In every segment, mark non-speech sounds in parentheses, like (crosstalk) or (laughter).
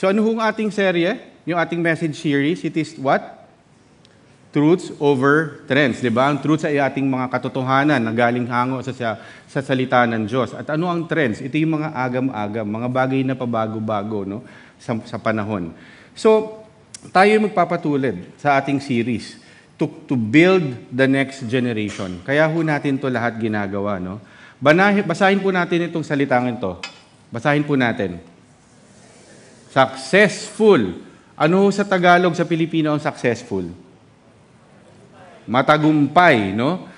So ano hong ating serye? Yung ating message series, it is what? Truths over trends, di ba? Ang truths ay ating mga katotohanan na galing hango sa, sa, sa salita ng Diyos. At ano ang trends? Ito yung mga agam-agam, mga bagay na pabago-bago no? sa, sa panahon. So, tayo magpapatulad sa ating series to, to build the next generation. Kaya ho natin to lahat ginagawa. No? Banahin, basahin po natin itong salitang ito. Basahin po natin. Successful. Ano sa Tagalog sa Pilipino ang successful? Matagumpay, no?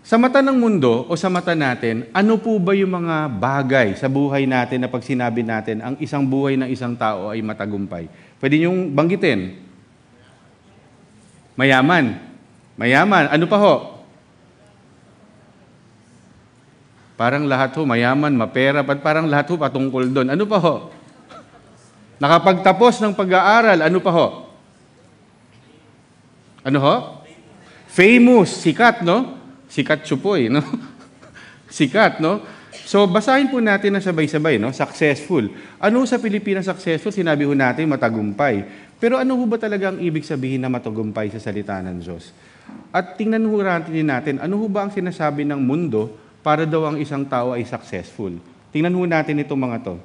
Sa mata ng mundo o sa mata natin, ano po ba yung mga bagay sa buhay natin na pag sinabi natin ang isang buhay ng isang tao ay matagumpay? Pwede niyong banggitin. Mayaman. Mayaman. Ano pa ho? Parang lahat ho, mayaman, mapera, parang lahat ho patungkol doon. Ano pa ho? Nakapagtapos ng pag-aaral, ano pa ho? Ano ho? Famous, sikat, no? Sikat chupoy, eh, no? (laughs) sikat, no? So, basahin po natin na sabay-sabay, no? Successful. Ano sa Pilipinas successful? Sinabi ho natin, matagumpay. Pero ano ho ba talaga ang ibig sabihin na matagumpay sa salita ng Diyos? At tingnan ho natin, natin, ano ho ba ang sinasabi ng mundo para daw ang isang tao ay successful? Tingnan ho natin itong mga to.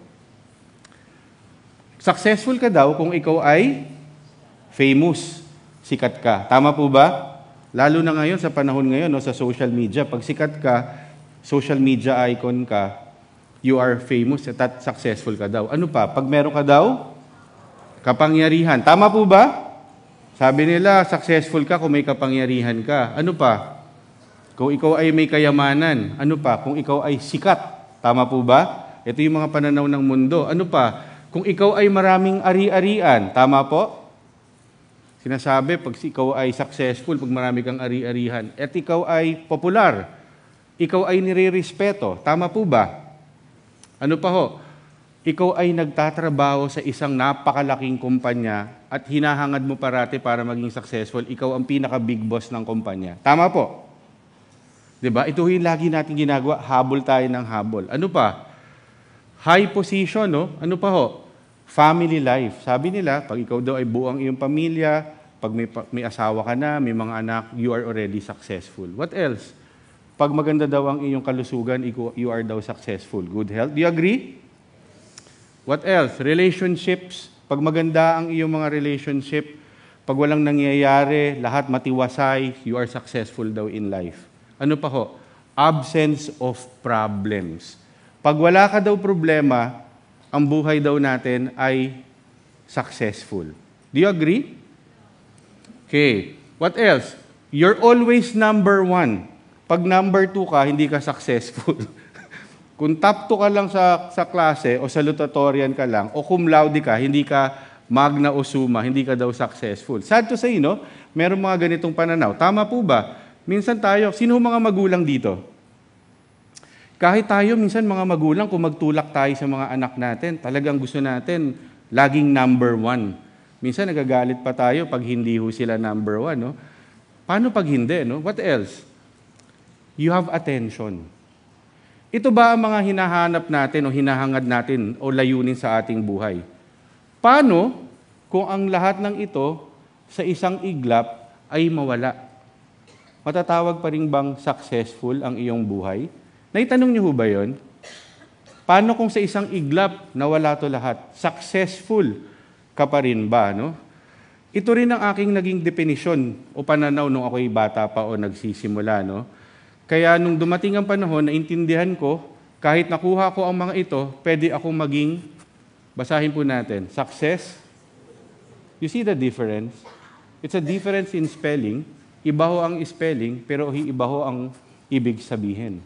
Successful ka daw kung ikaw ay famous, sikat ka. Tama po ba? Lalo na ngayon sa panahon ngayon no, sa social media. Pag sikat ka, social media icon ka, you are famous at successful ka daw. Ano pa? Pag meron ka daw, kapangyarihan. Tama po ba? Sabi nila, successful ka kung may kapangyarihan ka. Ano pa? Kung ikaw ay may kayamanan. Ano pa? Kung ikaw ay sikat. Tama po ba? Ito yung mga pananaw ng mundo. Ano pa? Kung ikaw ay maraming ari-arian, tama po? Sinasabi, pag ikaw ay successful, pag marami kang ari-arihan, at ikaw ay popular, ikaw ay nire-respeto, tama po ba? Ano pa ho? Ikaw ay nagtatrabaho sa isang napakalaking kumpanya at hinahangad mo parati para maging successful, ikaw ang pinaka-big boss ng kumpanya. Tama po? 'Di ba? Ito yung lagi natin ginagawa, habol tayo ng habol. Ano pa? High position, no? Ano pa ho? Family life. Sabi nila, pag ikaw daw ay buo ang iyong pamilya, pag may, may asawa ka na, may mga anak, you are already successful. What else? Pag maganda daw ang iyong kalusugan, you are daw successful. Good health. Do you agree? What else? Relationships. Pag maganda ang iyong mga relationship, pag walang nangyayari, lahat matiwasay, you are successful daw in life. Ano pa ho? Absence of problems. Pag wala ka daw problema, ang buhay daw natin ay successful. Do you agree? Okay. What else? You're always number one. Pag number two ka, hindi ka successful. (laughs) Kung top two ka lang sa, sa klase o salutatorian ka lang o cum laude ka, hindi ka magna o summa, hindi ka daw successful. Sad to say, no? Meron mga ganitong pananaw. Tama po ba? Minsan tayo, sino mga magulang dito? Kahit tayo, minsan mga magulang, kung magtulak tayo sa mga anak natin, talagang gusto natin laging number one. Minsan nagagalit pa tayo pag hindi ho sila number one. No? Paano pag hindi? No? What else? You have attention. Ito ba ang mga hinahanap natin o hinahangad natin o layunin sa ating buhay? Paano kung ang lahat ng ito sa isang iglap ay mawala? Matatawag pa rin bang successful ang iyong buhay? Naitanong niyo ho ba yun? Paano kung sa isang iglap na wala to lahat? Successful ka pa rin ba? No? Ito rin ang aking naging definisyon o pananaw nung ako'y bata pa o nagsisimula. No? Kaya nung dumating ang panahon, naintindihan ko, kahit nakuha ko ang mga ito, pwede akong maging, basahin po natin, success. You see the difference? It's a difference in spelling. Iba ho ang spelling, pero iba ho ang ibig sabihin.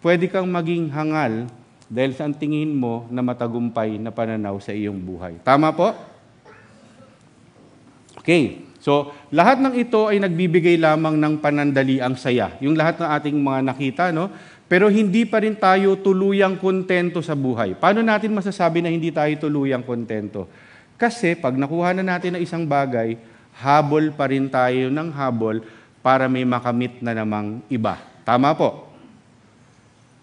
Pwede kang maging hangal dahil sa ang tingin mo na matagumpay na pananaw sa iyong buhay. Tama po? Okay. So, lahat ng ito ay nagbibigay lamang ng panandaliang saya. Yung lahat ng ating mga nakita, no? Pero hindi pa rin tayo tuluyang kontento sa buhay. Paano natin masasabi na hindi tayo tuluyang kontento? Kasi pag nakuha na natin na isang bagay, habol pa rin tayo ng habol para may makamit na namang iba. Tama po.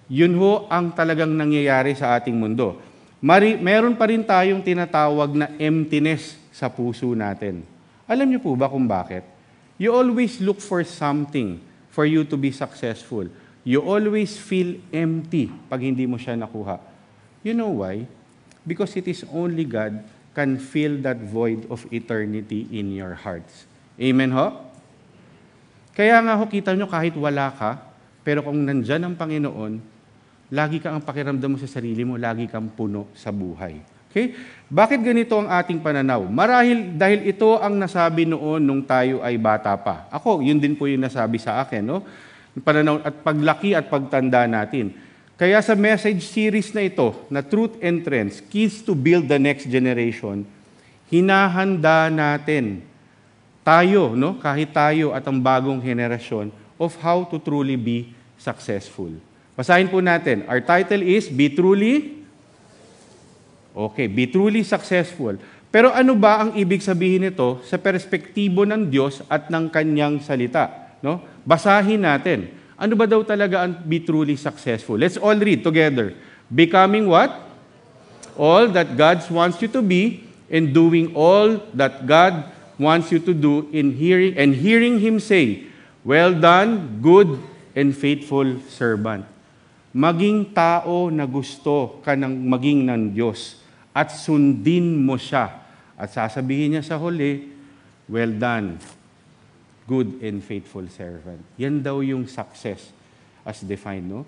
Yun ho ang talagang nangyayari sa ating mundo. Mari, meron pa rin tayong tinatawag na emptiness sa puso natin. Alam niyo po ba kung bakit? You always look for something for you to be successful. You always feel empty pag hindi mo siya nakuha. You know why? Because it is only God can fill that void of eternity in your hearts. Amen ho? Kaya nga ho, kita nyo kahit wala ka, pero kung nandyan ang Panginoon, Lagi kang ang pakiramdam mo sa sarili mo, lagi kang puno sa buhay. Okay? Bakit ganito ang ating pananaw? Marahil dahil ito ang nasabi noon nung tayo ay bata pa. Ako, yun din po yung nasabi sa akin, no? Pananaw at paglaki at pagtanda natin. Kaya sa message series na ito, na Truth and Trends, Kids to Build the Next Generation, hinahanda natin tayo, no? kahit tayo at ang bagong henerasyon, of how to truly be successful. Basahin po natin. Our title is Be Truly Okay, be truly successful. Pero ano ba ang ibig sabihin nito sa perspektibo ng Diyos at ng kanyang salita, no? Basahin natin. Ano ba daw talaga ang be truly successful? Let's all read together. Becoming what? All that God wants you to be and doing all that God wants you to do in hearing and hearing him say, "Well done, good and faithful servant." maging tao na gusto ka ng maging ng Diyos at sundin mo siya. At sasabihin niya sa huli, well done, good and faithful servant. Yan daw yung success as defined. No?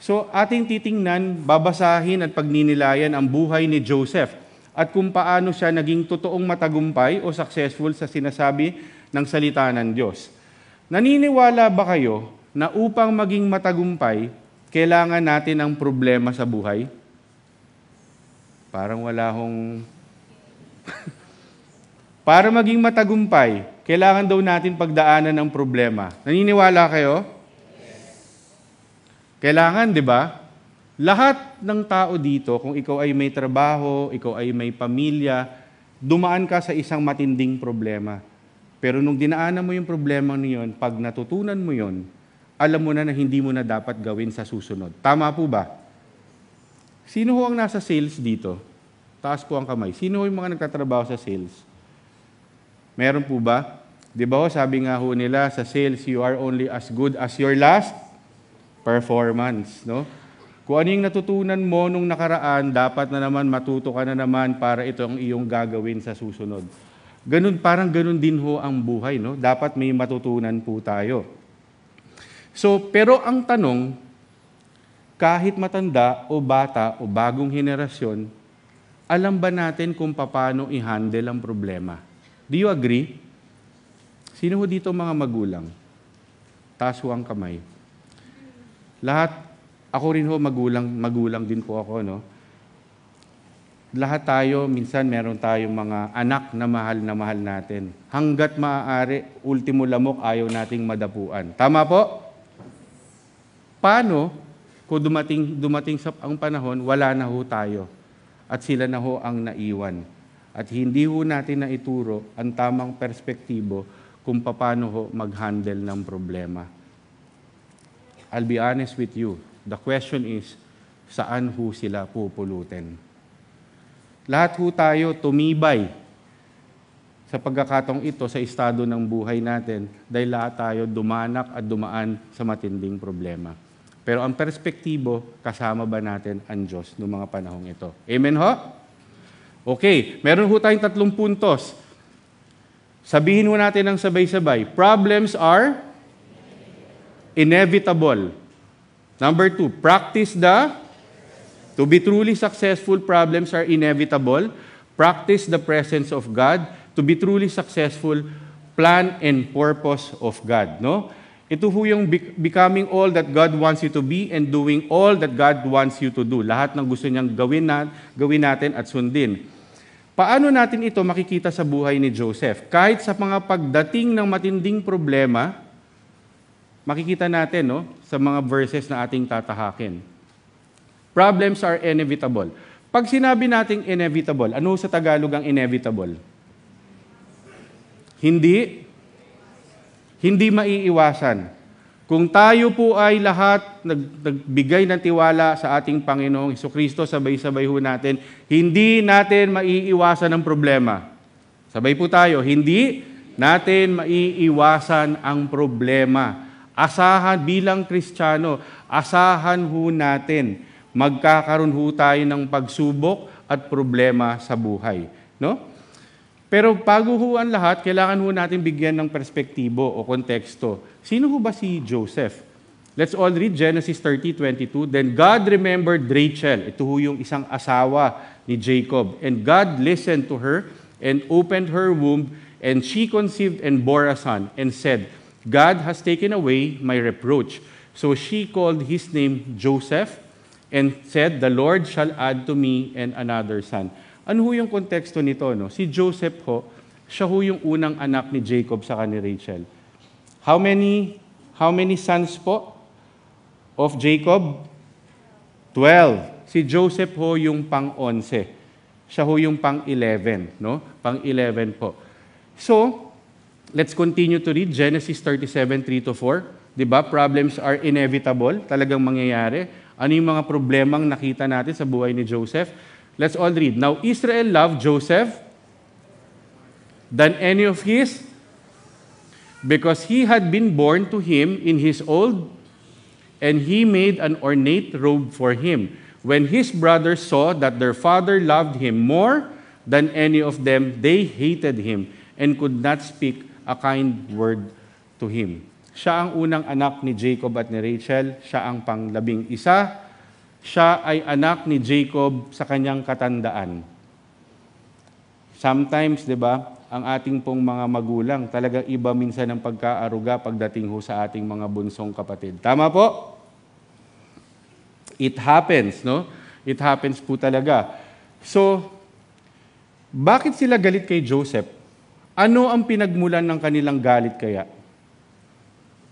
So ating titingnan, babasahin at pagninilayan ang buhay ni Joseph at kung paano siya naging totoong matagumpay o successful sa sinasabi ng salita ng Diyos. Naniniwala ba kayo na upang maging matagumpay, kailangan natin ang problema sa buhay? Parang wala hong... (laughs) Para maging matagumpay, kailangan daw natin pagdaanan ang problema. Naniniwala kayo? Kailangan, di ba? Lahat ng tao dito, kung ikaw ay may trabaho, ikaw ay may pamilya, dumaan ka sa isang matinding problema. Pero nung dinaanan mo yung problema na pag natutunan mo yon, alam mo na na hindi mo na dapat gawin sa susunod. Tama po ba? Sino ho ang nasa sales dito? Taas po ang kamay. Sino ho yung mga nagtatrabaho sa sales? Meron po ba? Di ba ho, sabi nga ho nila, sa sales, you are only as good as your last performance. No? Kung ano yung natutunan mo nung nakaraan, dapat na naman matuto ka na naman para ito ang iyong gagawin sa susunod. Ganun, parang ganun din ho ang buhay. No? Dapat may matutunan po tayo. So, pero ang tanong, kahit matanda o bata o bagong henerasyon, alam ba natin kung paano i-handle ang problema? Do you agree? Sino ho dito mga magulang? Taas ang kamay. Lahat, ako rin ho magulang, magulang din po ako, no? lahat tayo, minsan meron tayong mga anak na mahal na mahal natin. Hanggat maaari, ultimo lamok, ayaw nating madapuan. Tama po? Paano kung dumating, dumating sa ang panahon, wala na ho tayo at sila na ho ang naiwan. At hindi ho natin na ituro ang tamang perspektibo kung paano ho mag-handle ng problema. I'll be honest with you. The question is, saan ho sila pupulutin? Lahat ho tayo tumibay sa pagkakatong ito sa estado ng buhay natin dahil lahat tayo dumanak at dumaan sa matinding problema. Pero ang perspektibo, kasama ba natin ang Diyos noong mga panahong ito? Amen ho? Okay, meron ho tayong tatlong puntos. Sabihin ho natin ng sabay-sabay. Problems are inevitable. Number two, practice the... To be truly successful, problems are inevitable. Practice the presence of God. To be truly successful, plan and purpose of God. No? Ito ho yung becoming all that God wants you to be and doing all that God wants you to do. Lahat ng gusto niyang gawin, na, gawin natin at sundin. Paano natin ito makikita sa buhay ni Joseph? Kahit sa mga pagdating ng matinding problema, makikita natin no, sa mga verses na ating tatahakin. Problems are inevitable. Pag sinabi nating inevitable, ano sa Tagalog ang inevitable? Hindi hindi maiiwasan. Kung tayo po ay lahat nag, nagbigay ng tiwala sa ating Panginoong Iso Kristo, sabay-sabay ho natin, hindi natin maiiwasan ang problema. Sabay po tayo, hindi natin maiiwasan ang problema. Asahan bilang Kristiyano, asahan ho natin magkakaroon ho tayo ng pagsubok at problema sa buhay. No? Pero bago ho ang lahat, kailangan ho natin bigyan ng perspektibo o konteksto. Sino ho ba si Joseph? Let's all read Genesis 30:22. Then God remembered Rachel. Ito ho yung isang asawa ni Jacob. And God listened to her and opened her womb, and she conceived and bore a son, and said, God has taken away my reproach. So she called his name Joseph, and said, The Lord shall add to me and another son. Ano ho yung konteksto nito? No? Si Joseph ho, siya ho yung unang anak ni Jacob sa ni Rachel. How many, how many sons po of Jacob? Twelve. Si Joseph ho yung pang-onse. Siya ho yung pang-eleven. No? Pang-eleven po. So, let's continue to read Genesis 37, 3 to 4. Diba? Problems are inevitable. Talagang mangyayari. Ano yung mga problemang nakita natin sa buhay ni Joseph? Let's all read. Now Israel loved Joseph than any of his because he had been born to him in his old and he made an ornate robe for him. When his brothers saw that their father loved him more than any of them, they hated him and could not speak a kind word to him. Siya ang unang anak ni Jacob at ni Rachel. Siya ang panglabing isa siya ay anak ni Jacob sa kanyang katandaan. Sometimes, di ba, ang ating pong mga magulang, talagang iba minsan ang pagkaaruga pagdating ho sa ating mga bunsong kapatid. Tama po? It happens, no? It happens po talaga. So, bakit sila galit kay Joseph? Ano ang pinagmulan ng kanilang galit kaya?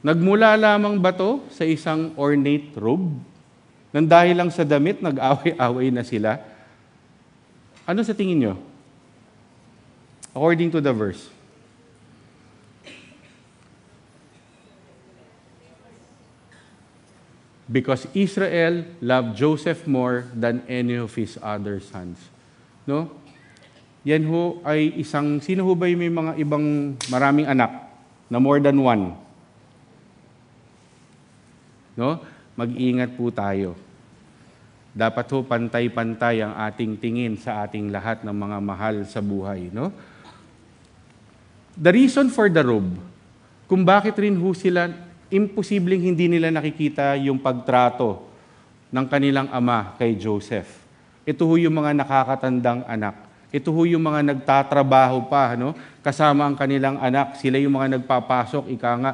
Nagmula lamang ba to sa isang ornate robe? Nang dahil lang sa damit, nag-away-away na sila. Ano sa tingin nyo? According to the verse. Because Israel loved Joseph more than any of his other sons. No? Yan ho ay isang, sino ho ba yung may mga ibang maraming anak na more than one? No? mag-ingat po tayo. Dapat ho pantay-pantay ang ating tingin sa ating lahat ng mga mahal sa buhay, no? The reason for the robe, kung bakit rin ho sila, imposibleng hindi nila nakikita yung pagtrato ng kanilang ama kay Joseph. Ito ho yung mga nakakatandang anak. Ito ho yung mga nagtatrabaho pa, no? kasama ang kanilang anak. Sila yung mga nagpapasok, ika nga,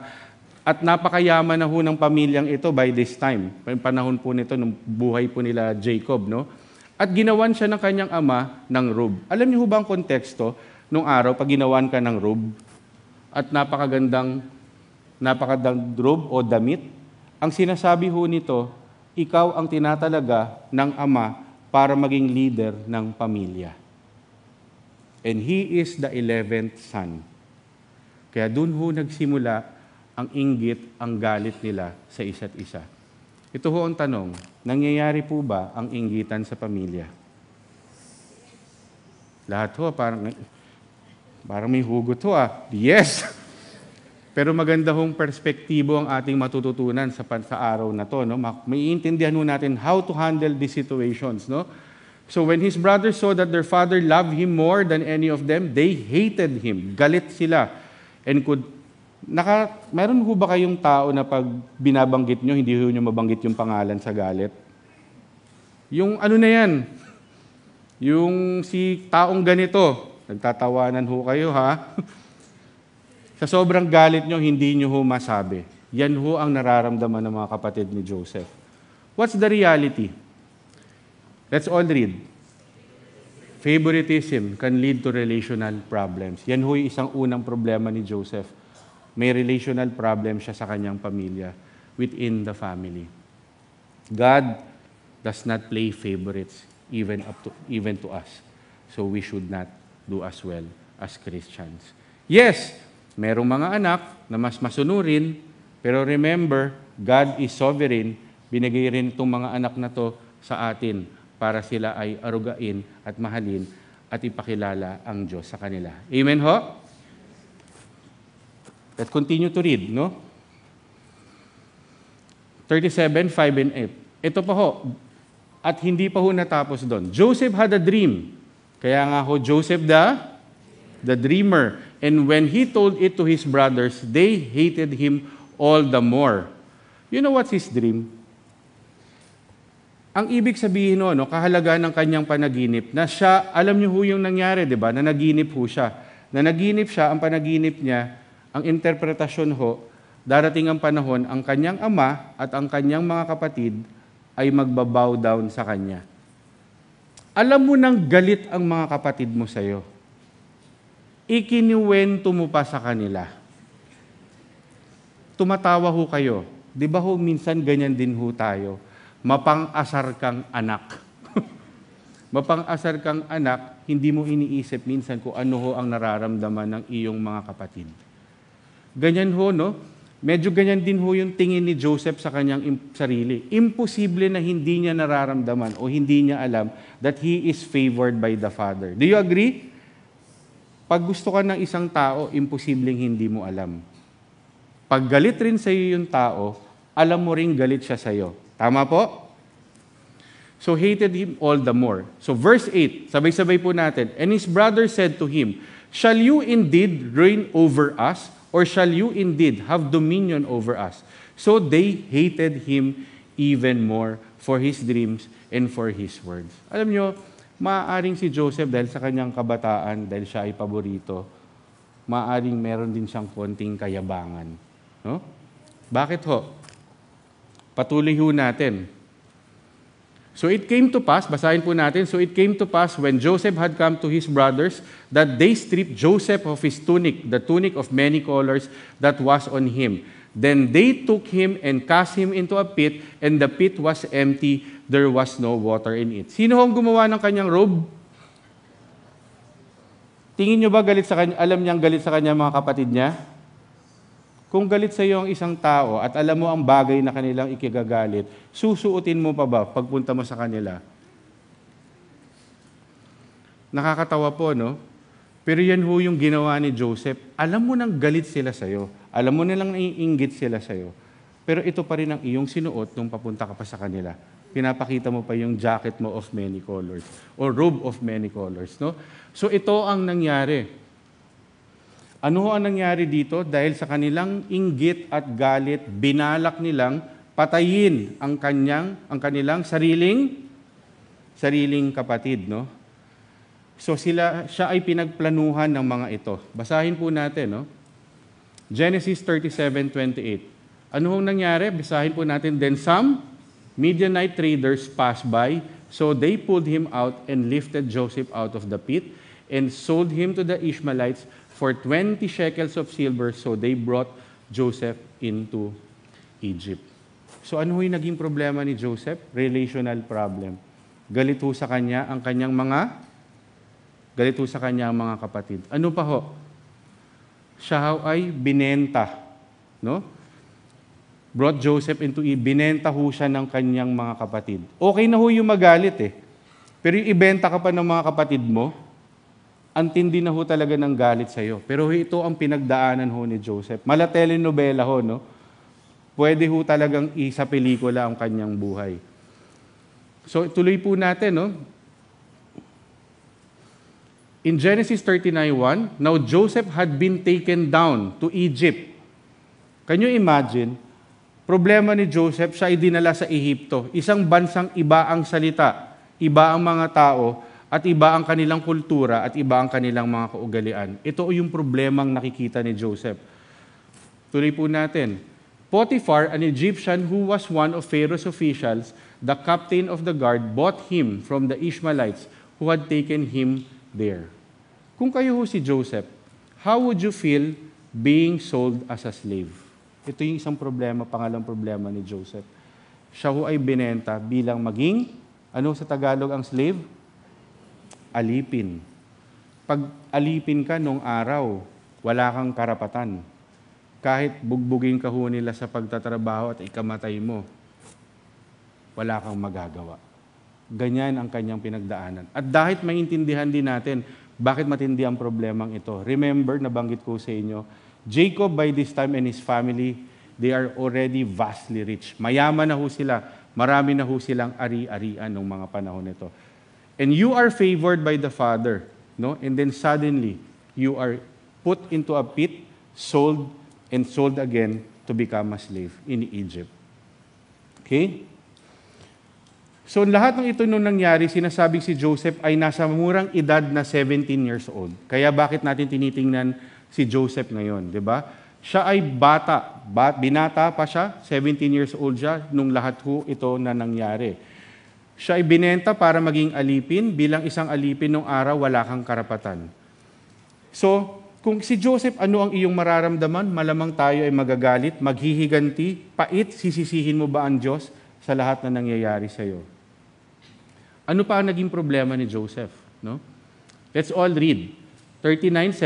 at napakayaman na ho ng pamilyang ito by this time. Panahon po nito, ng buhay po nila Jacob, no? At ginawan siya ng kanyang ama ng robe. Alam niyo ho ba ang konteksto nung araw pag ginawan ka ng robe? At napakagandang, napakagandang rub o damit? Ang sinasabi ho nito, ikaw ang tinatalaga ng ama para maging leader ng pamilya. And he is the 11th son. Kaya doon ho nagsimula ang inggit, ang galit nila sa isa't isa. Ito ho ang tanong, nangyayari po ba ang inggitan sa pamilya? Lahat ho, parang, parang may hugot ho ah. Yes! (laughs) Pero maganda hong perspektibo ang ating matututunan sa, sa araw na to. No? May Maiintindihan natin how to handle these situations. No? So when his brother saw that their father loved him more than any of them, they hated him. Galit sila and could Naka, meron ho ba kayong tao na pag binabanggit nyo, hindi ho nyo mabanggit yung pangalan sa galit? Yung ano na yan? Yung si taong ganito, nagtatawanan ho kayo ha? (laughs) sa sobrang galit nyo, hindi nyo ho masabi. Yan ho ang nararamdaman ng mga kapatid ni Joseph. What's the reality? Let's all read. Favoritism can lead to relational problems. Yan ho yung isang unang problema ni Joseph may relational problem siya sa kanyang pamilya, within the family. God does not play favorites even up to even to us. So we should not do as well as Christians. Yes, merong mga anak na mas masunurin, pero remember, God is sovereign. Binigay rin itong mga anak na to sa atin para sila ay arugain at mahalin at ipakilala ang Diyos sa kanila. Amen ho? Let's continue to read, no? 37, 5 and 8. Ito pa ho, at hindi pa ho natapos doon. Joseph had a dream. Kaya nga ho, Joseph the, the dreamer. And when he told it to his brothers, they hated him all the more. You know what's his dream? Ang ibig sabihin no, no, kahalaga ng kanyang panaginip na siya, alam niyo ho yung nangyari, di ba? Na naginip ho siya. Na naginip siya, ang panaginip niya, ang interpretasyon ho, darating ang panahon, ang kanyang ama at ang kanyang mga kapatid ay magbabow down sa kanya. Alam mo nang galit ang mga kapatid mo sa iyo. Ikiniwento mo pa sa kanila. Tumatawa ho kayo. Di ba ho, minsan ganyan din ho tayo. Mapang-asar kang anak. (laughs) Mapang-asar kang anak, hindi mo iniisip minsan kung ano ho ang nararamdaman ng iyong mga kapatid. Ganyan ho, no? Medyo ganyan din ho yung tingin ni Joseph sa kanyang sarili. Imposible na hindi niya nararamdaman o hindi niya alam that he is favored by the Father. Do you agree? Pag gusto ka ng isang tao, imposibleng hindi mo alam. Pag galit rin sa iyo yung tao, alam mo rin galit siya sa iyo. Tama po? So hated him all the more. So verse 8, sabay-sabay po natin. And his brother said to him, Shall you indeed reign over us? or shall you indeed have dominion over us? So they hated him even more for his dreams and for his words. Alam nyo, maaaring si Joseph dahil sa kanyang kabataan, dahil siya ay paborito, maaaring meron din siyang konting kayabangan. No? Bakit ho? Patuloy ho natin. So it came to pass, basahin po natin, so it came to pass when Joseph had come to his brothers that they stripped Joseph of his tunic, the tunic of many colors that was on him. Then they took him and cast him into a pit, and the pit was empty, there was no water in it. Sino ang gumawa ng kanyang robe? Tingin nyo ba galit sa kanya, alam niyang galit sa kanya mga kapatid niya? Kung galit sa iyo ang isang tao at alam mo ang bagay na kanilang ikigagalit, susuotin mo pa ba pagpunta mo sa kanila? Nakakatawa po, no? Pero yan ho yung ginawa ni Joseph. Alam mo nang galit sila sa iyo. Alam mo na lang naiingit sila sa iyo. Pero ito pa rin ang iyong sinuot nung papunta ka pa sa kanila. Pinapakita mo pa yung jacket mo of many colors or robe of many colors. No? So ito ang nangyari. Ano ho ang nangyari dito? Dahil sa kanilang inggit at galit, binalak nilang patayin ang kanyang ang kanilang sariling sariling kapatid, no? So sila siya ay pinagplanuhan ng mga ito. Basahin po natin, no? Genesis 37:28. Ano ang nangyari? Basahin po natin. Then some Midianite traders passed by, so they pulled him out and lifted Joseph out of the pit and sold him to the Ishmaelites for 20 shekels of silver, so they brought Joseph into Egypt. So ano yung naging problema ni Joseph? Relational problem. Galit ho sa kanya ang kanyang mga galit ho sa kanya ang mga kapatid. Ano pa ho? Siya ho ay binenta. No? Brought Joseph into Egypt. Binenta ho siya ng kanyang mga kapatid. Okay na ho yung magalit eh. Pero yung ibenta ka pa ng mga kapatid mo, antindi na ho talaga ng galit sa iyo. Pero ito ang pinagdaanan ho ni Joseph. Mala telenovela ho, no? Pwede ho talagang isa pelikula ang kanyang buhay. So tuloy po natin, no? In Genesis 39:1, now Joseph had been taken down to Egypt. Can you imagine? Problema ni Joseph, siya ay dinala sa Ehipto. Isang bansang iba ang salita, iba ang mga tao, at iba ang kanilang kultura at iba ang kanilang mga kaugalian. Ito yung problemang nakikita ni Joseph. Tuloy po natin. Potiphar, an Egyptian who was one of Pharaoh's officials, the captain of the guard, bought him from the Ishmaelites who had taken him there. Kung kayo ho si Joseph, how would you feel being sold as a slave? Ito yung isang problema, pangalang problema ni Joseph. Siya ho ay binenta bilang maging, ano sa Tagalog ang slave? alipin. Pag alipin ka nung araw, wala kang karapatan. Kahit bugbugin ka ho nila sa pagtatrabaho at ikamatay mo, wala kang magagawa. Ganyan ang kanyang pinagdaanan. At dahil maintindihan din natin bakit matindi ang problemang ito. Remember, nabanggit ko sa inyo, Jacob by this time and his family, they are already vastly rich. Mayaman na ho sila. Marami na ho silang ari-arian ng mga panahon nito. And you are favored by the Father. No? And then suddenly, you are put into a pit, sold, and sold again to become a slave in Egypt. Okay? So lahat ng ito nung nangyari, sinasabing si Joseph ay nasa murang edad na 17 years old. Kaya bakit natin tinitingnan si Joseph ngayon, 'di ba? Siya ay bata, binata pa siya, 17 years old siya nung lahat ho ito na nangyari. Siya ay binenta para maging alipin. Bilang isang alipin nung araw, wala kang karapatan. So, kung si Joseph, ano ang iyong mararamdaman? Malamang tayo ay magagalit, maghihiganti, pait, sisisihin mo ba ang Diyos sa lahat na nangyayari sa iyo? Ano pa ang naging problema ni Joseph? No? Let's all read. 39,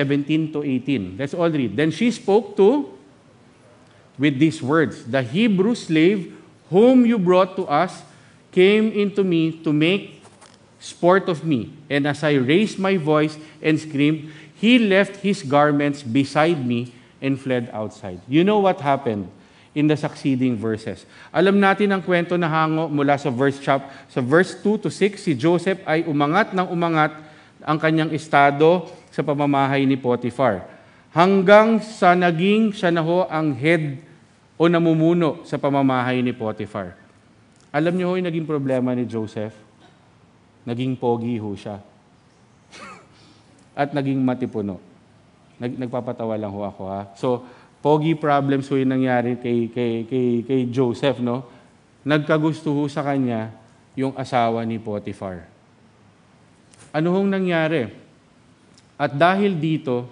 17 to 18. Let's all read. Then she spoke to, with these words, the Hebrew slave whom you brought to us came into me to make sport of me. And as I raised my voice and screamed, he left his garments beside me and fled outside. You know what happened in the succeeding verses. Alam natin ang kwento na hango mula sa verse chap sa verse 2 to 6 si Joseph ay umangat ng umangat ang kanyang estado sa pamamahay ni Potiphar. Hanggang sa naging siya na ho ang head o namumuno sa pamamahay ni Potiphar. Alam niyo ho yung naging problema ni Joseph? Naging pogi ho siya. (laughs) At naging matipuno. Nag, nagpapatawa lang ho ako ha. So, pogi problems ho yung nangyari kay, kay, kay, kay Joseph, no? Nagkagusto ho sa kanya yung asawa ni Potiphar. Ano hong nangyari? At dahil dito,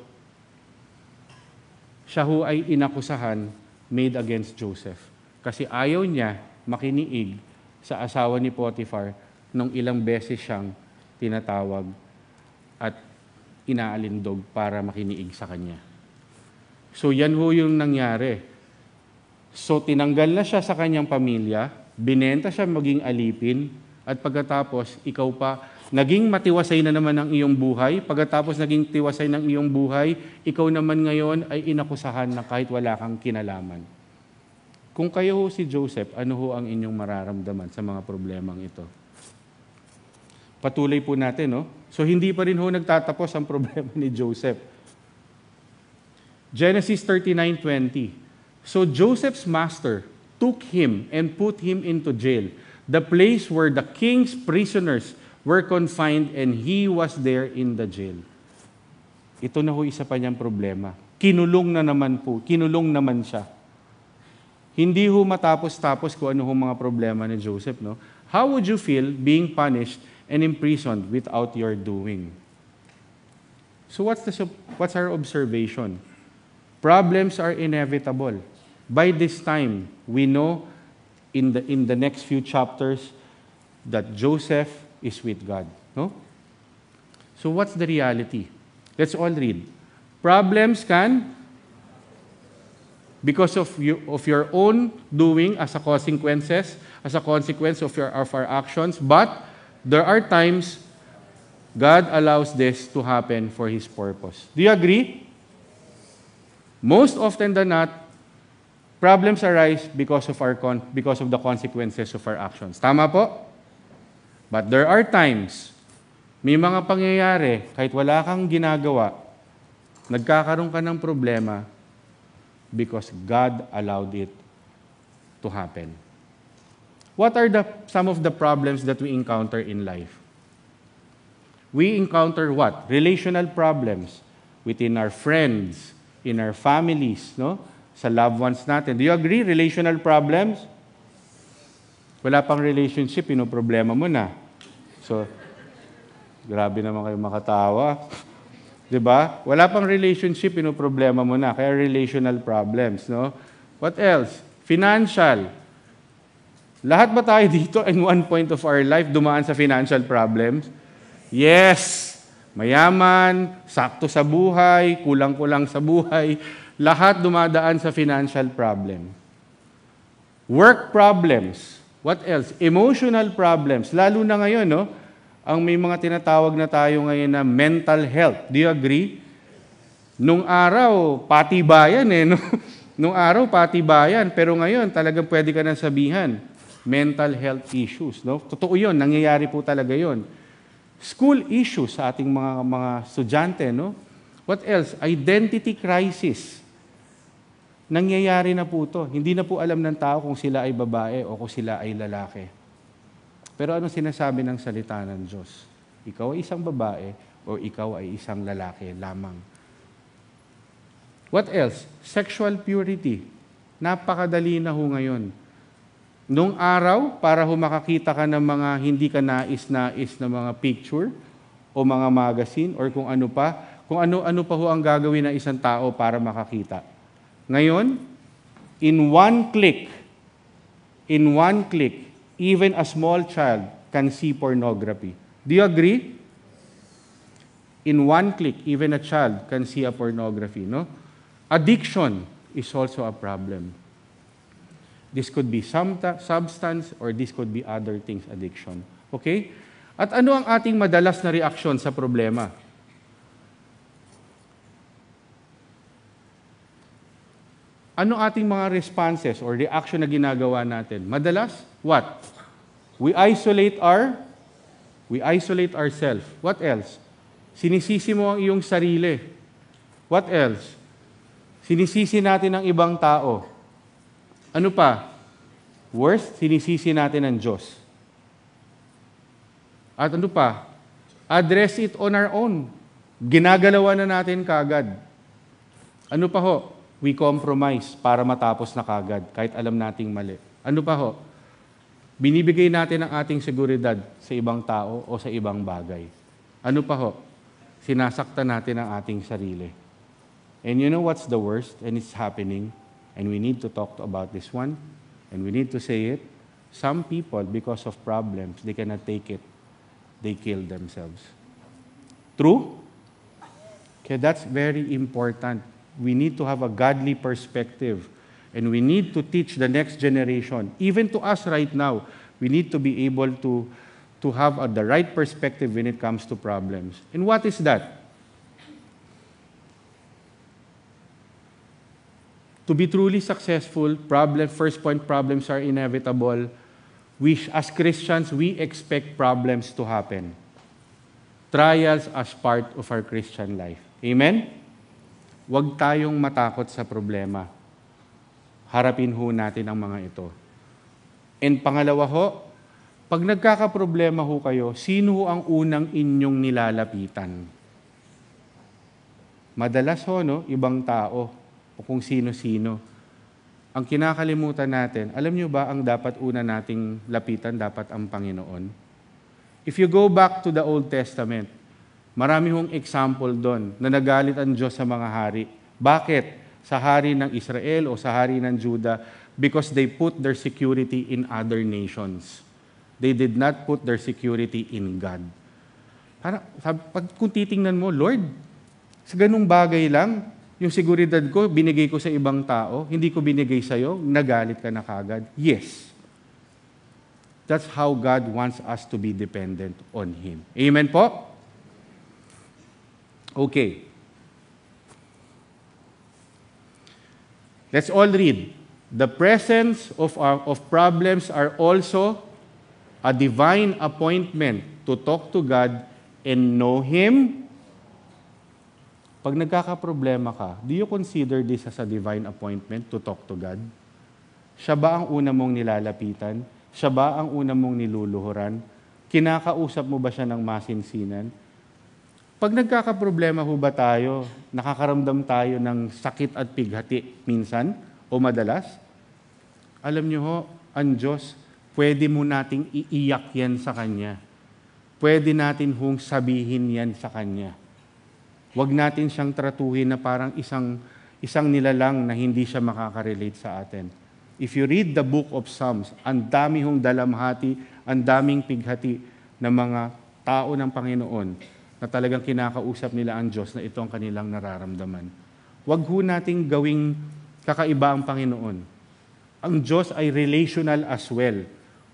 siya ho ay inakusahan made against Joseph. Kasi ayaw niya makiniig sa asawa ni Potiphar nung ilang beses siyang tinatawag at inaalindog para makiniig sa kanya. So yan ho yung nangyari. So tinanggal na siya sa kanyang pamilya, binenta siya maging alipin, at pagkatapos ikaw pa, naging matiwasay na naman ang iyong buhay, pagkatapos naging tiwasay ng iyong buhay, ikaw naman ngayon ay inakusahan na kahit wala kang kinalaman. Kung kayo ho si Joseph, ano ho ang inyong mararamdaman sa mga problemang ito? Patuloy po natin, no? So hindi pa rin ho nagtatapos ang (laughs) problema ni Joseph. Genesis 39:20. So Joseph's master took him and put him into jail, the place where the king's prisoners were confined and he was there in the jail. Ito na ho isa pa niyang problema. Kinulong na naman po, kinulong naman siya. Hindi ho matapos-tapos kung ano ho mga problema ni Joseph. No? How would you feel being punished and imprisoned without your doing? So what's, the, what's our observation? Problems are inevitable. By this time, we know in the, in the next few chapters that Joseph is with God. No? So what's the reality? Let's all read. Problems can because of, you, of your own doing as a consequences, as a consequence of, your, of our actions. But there are times God allows this to happen for His purpose. Do you agree? Most often than not, problems arise because of, our con- because of the consequences of our actions. Tama po? But there are times, may mga pangyayari, kahit wala kang ginagawa, nagkakaroon ka ng problema because God allowed it to happen. What are the, some of the problems that we encounter in life? We encounter what? Relational problems within our friends, in our families, no? sa loved ones natin. Do you agree? Relational problems? Wala pang relationship, ino problema mo na. So, grabe naman kayo makatawa. (laughs) 'Di ba? Wala pang relationship, ino problema mo na, kaya relational problems, no? What else? Financial. Lahat ba tayo (laughs) dito in one point of our life dumaan sa financial problems? Yes. Mayaman, sakto sa buhay, kulang-kulang sa buhay, lahat dumadaan sa financial problem. Work problems. What else? Emotional problems. Lalo na ngayon, no? ang may mga tinatawag na tayo ngayon na mental health. Do you agree? Nung araw, pati bayan eh. (laughs) No? Nung araw, pati bayan. Pero ngayon, talagang pwede ka nang sabihan, mental health issues. No? Totoo yun, nangyayari po talaga yun. School issues sa ating mga, mga estudyante. No? What else? Identity crisis. Nangyayari na po to. Hindi na po alam ng tao kung sila ay babae o kung sila ay lalaki. Pero ano sinasabi ng salita ng Diyos? Ikaw ay isang babae o ikaw ay isang lalaki lamang. What else? Sexual purity. Napakadali na ho ngayon. Nung araw, para ho makakita ka ng mga hindi ka nais-nais na mga picture o mga magazine or kung ano pa, kung ano-ano pa ho ang gagawin ng isang tao para makakita. Ngayon, in one click, in one click, Even a small child can see pornography. Do you agree? In one click, even a child can see a pornography, no? Addiction is also a problem. This could be some substance or this could be other things, addiction. Okay? At ano ang ating madalas na reaksyon sa problema? Ano ating mga responses or reaction na ginagawa natin? Madalas, what? We isolate our we isolate ourselves. What else? Sinisisi mo ang iyong sarili. What else? Sinisisi natin ang ibang tao. Ano pa? Worst, sinisisi natin ang Diyos. At ano pa? Address it on our own. Ginagalawa na natin kagad. Ano pa ho? We compromise para matapos na kagad, kahit alam nating mali. Ano pa ho? Binibigay natin ang ating seguridad sa ibang tao o sa ibang bagay. Ano pa ho? Sinasaktan natin ang ating sarili. And you know what's the worst? And it's happening. And we need to talk about this one. And we need to say it. Some people, because of problems, they cannot take it. They kill themselves. True? Okay, that's very important. We need to have a godly perspective And we need to teach the next generation, even to us right now, we need to be able to, to have a, the right perspective when it comes to problems. And what is that? To be truly successful, problem, first point, problems are inevitable. We, as Christians, we expect problems to happen. Trials as part of our Christian life. Amen? Huwag tayong matakot sa problema harapin ho natin ang mga ito. And pangalawa ho, pag nagkakaproblema ho kayo, sino ho ang unang inyong nilalapitan? Madalas ho, no? Ibang tao o kung sino-sino. Ang kinakalimutan natin, alam nyo ba ang dapat una nating lapitan, dapat ang Panginoon? If you go back to the Old Testament, marami hong example doon na nagalit ang Diyos sa mga hari. Bakit? sa hari ng Israel o sa hari ng Juda because they put their security in other nations. They did not put their security in God. Para, sabi, pag, kung titingnan mo, Lord, sa ganung bagay lang, yung seguridad ko, binigay ko sa ibang tao, hindi ko binigay sa iyo, nagalit ka na kagad. Yes. That's how God wants us to be dependent on Him. Amen po? Okay. Let's all read. The presence of, our, uh, of problems are also a divine appointment to talk to God and know Him. Pag nagkakaproblema ka, do you consider this as a divine appointment to talk to God? Siya ba ang una mong nilalapitan? Siya ba ang una mong niluluhuran? Kinakausap mo ba siya ng masinsinan? Pag nagkakaproblema ho ba tayo, nakakaramdam tayo ng sakit at pighati minsan o madalas, alam niyo ho, ang Diyos, pwede mo nating iiyak yan sa Kanya. Pwede natin hong sabihin yan sa Kanya. Huwag natin siyang tratuhin na parang isang, isang nilalang na hindi siya makakarelate sa atin. If you read the book of Psalms, ang dami hong dalamhati, ang daming pighati ng mga tao ng Panginoon na talagang kinakausap nila ang Diyos na ito ang kanilang nararamdaman. Huwag ho nating gawing kakaiba ang Panginoon. Ang Diyos ay relational as well.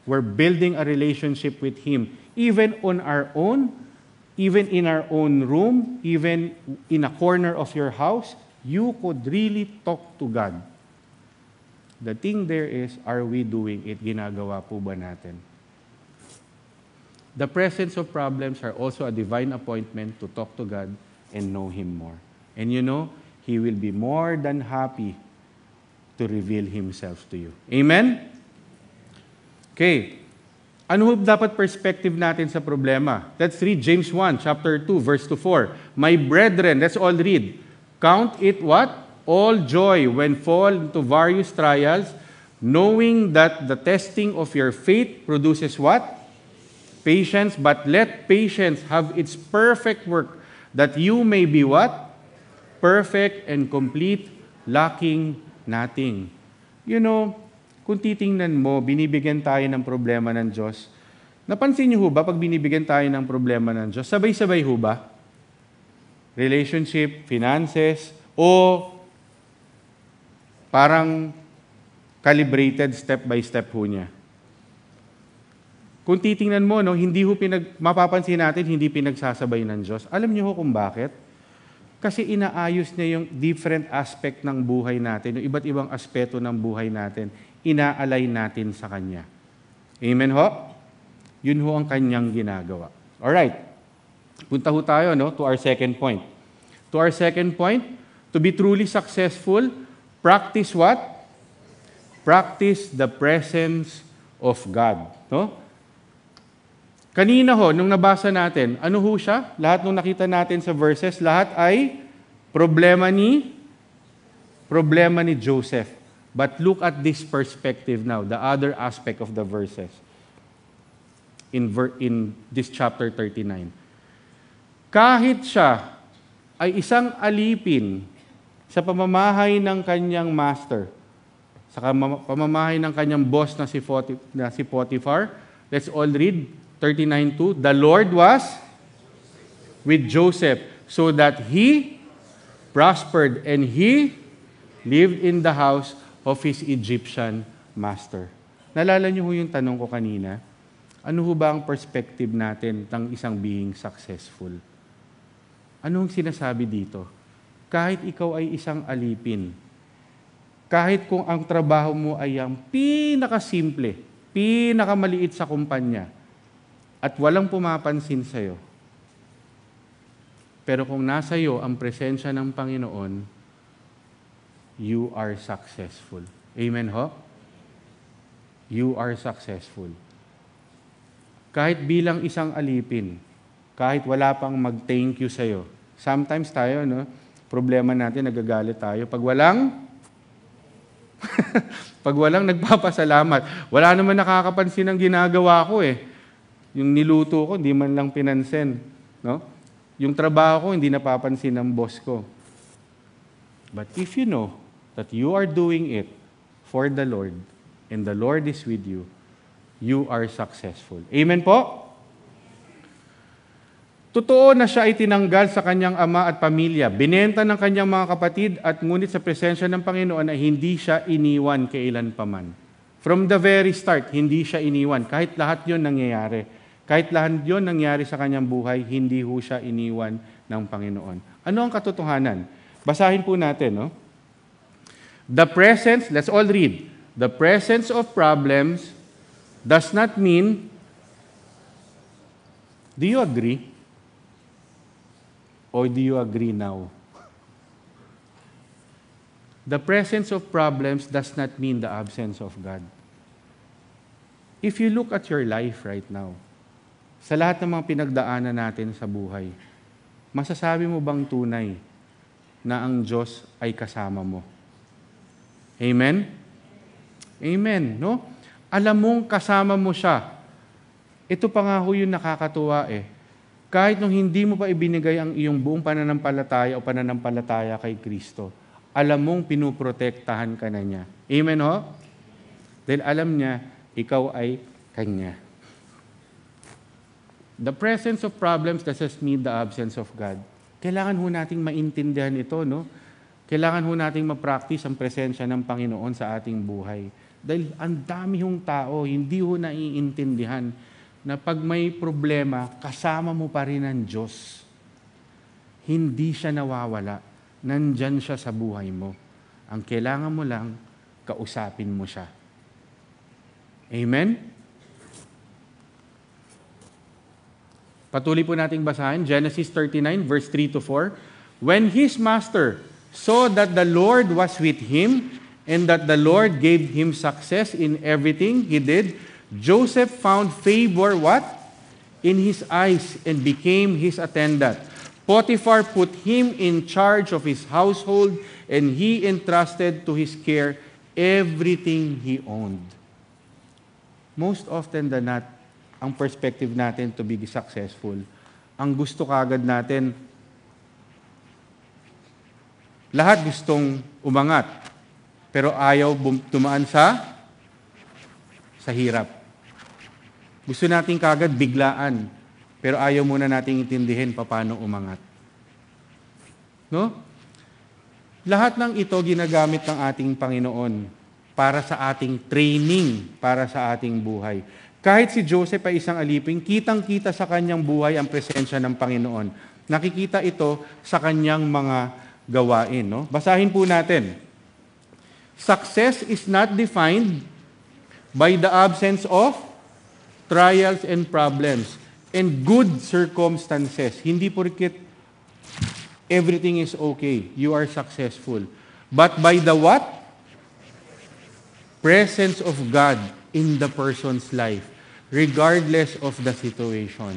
We're building a relationship with Him, even on our own, even in our own room, even in a corner of your house, you could really talk to God. The thing there is, are we doing it? Ginagawa po ba natin? The presence of problems are also a divine appointment to talk to God and know Him more. And you know, He will be more than happy to reveal Himself to you. Amen? Okay. Ano dapat perspective natin sa problema? Let's read James 1, chapter 2, verse 2 4. My brethren, let's all read. Count it what? All joy when fall into various trials, knowing that the testing of your faith produces what? Patience, but let patience have its perfect work, that you may be what? Perfect and complete, lacking nothing. You know, kung titingnan mo, binibigyan tayo ng problema ng Diyos. Napansin niyo ho ba pag binibigyan tayo ng problema ng Diyos? Sabay-sabay ho ba? Relationship, finances, o parang calibrated step by step ho niya. Kung titingnan mo, no, hindi ho pinag, mapapansin natin, hindi pinagsasabay ng Diyos. Alam niyo ho kung bakit? Kasi inaayos niya yung different aspect ng buhay natin, yung iba't ibang aspeto ng buhay natin. Inaalay natin sa Kanya. Amen ho? Yun ho ang Kanyang ginagawa. Alright. Punta ho tayo no, to our second point. To our second point, to be truly successful, practice what? Practice the presence of God. No? Kanina ho, nung nabasa natin, ano ho siya? Lahat nung nakita natin sa verses, lahat ay problema ni problema ni Joseph. But look at this perspective now, the other aspect of the verses in, ver- in this chapter 39. Kahit siya ay isang alipin sa pamamahay ng kanyang master, sa pamamahay ng kanyang boss na si, Potif- na si Potiphar, let's all read 39.2, The Lord was with Joseph so that he prospered and he lived in the house of his Egyptian master. Nalala niyo ho yung tanong ko kanina? Ano ho ba ang perspective natin ng isang being successful? Anong sinasabi dito? Kahit ikaw ay isang alipin, kahit kung ang trabaho mo ay ang pinakasimple, pinakamaliit sa kumpanya, at walang pumapansin sa iyo. Pero kung nasa iyo ang presensya ng Panginoon, you are successful. Amen ho? You are successful. Kahit bilang isang alipin, kahit wala pang mag-thank you sa iyo, Sometimes tayo, no? Problema natin, nagagalit tayo. Pag walang, (laughs) pag walang nagpapasalamat, wala naman nakakapansin ng ginagawa ko eh yung niluto ko, hindi man lang pinansin. No? Yung trabaho ko, hindi napapansin ng boss ko. But if you know that you are doing it for the Lord, and the Lord is with you, you are successful. Amen po? Totoo na siya ay tinanggal sa kanyang ama at pamilya. Binenta ng kanyang mga kapatid at ngunit sa presensya ng Panginoon ay hindi siya iniwan kailan paman. From the very start, hindi siya iniwan. Kahit lahat yon nangyayari. Kahit lahat yon nangyari sa kanyang buhay, hindi ho siya iniwan ng Panginoon. Ano ang katotohanan? Basahin po natin, no? The presence, let's all read. The presence of problems does not mean Do you agree? Or do you agree now? The presence of problems does not mean the absence of God. If you look at your life right now, sa lahat ng mga pinagdaanan natin sa buhay, masasabi mo bang tunay na ang Diyos ay kasama mo? Amen? Amen, no? Alam mong kasama mo siya. Ito pa nga ho yung nakakatuwa eh. Kahit nung hindi mo pa ibinigay ang iyong buong pananampalataya o pananampalataya kay Kristo, alam mong pinuprotektahan ka na niya. Amen ho? Dahil alam niya, ikaw ay Kanya. The presence of problems doesn't mean the absence of God. Kailangan ho nating maintindihan ito, no? Kailangan ho nating ma-practice ang presensya ng Panginoon sa ating buhay. Dahil ang dami hong tao, hindi ho naiintindihan na pag may problema, kasama mo pa rin ang Diyos. Hindi siya nawawala. Nandyan siya sa buhay mo. Ang kailangan mo lang, kausapin mo siya. Amen? Patuloy po nating basahin, Genesis 39 verse 3 to 4. When his master saw that the Lord was with him and that the Lord gave him success in everything he did, Joseph found favor what? In his eyes and became his attendant. Potiphar put him in charge of his household and he entrusted to his care everything he owned. Most often than not, ang perspective natin to be successful. Ang gusto kagad natin, lahat gustong umangat, pero ayaw tumaan sa sa hirap. Gusto natin kagad biglaan, pero ayaw muna nating intindihin paano umangat. No? Lahat ng ito ginagamit ng ating Panginoon para sa ating training, para sa ating buhay. Kahit si Joseph ay isang aliping, kitang-kita sa kanyang buhay ang presensya ng Panginoon. Nakikita ito sa kanyang mga gawain. No? Basahin po natin. Success is not defined by the absence of trials and problems and good circumstances. Hindi porkit everything is okay, you are successful. But by the what? Presence of God in the person's life regardless of the situation.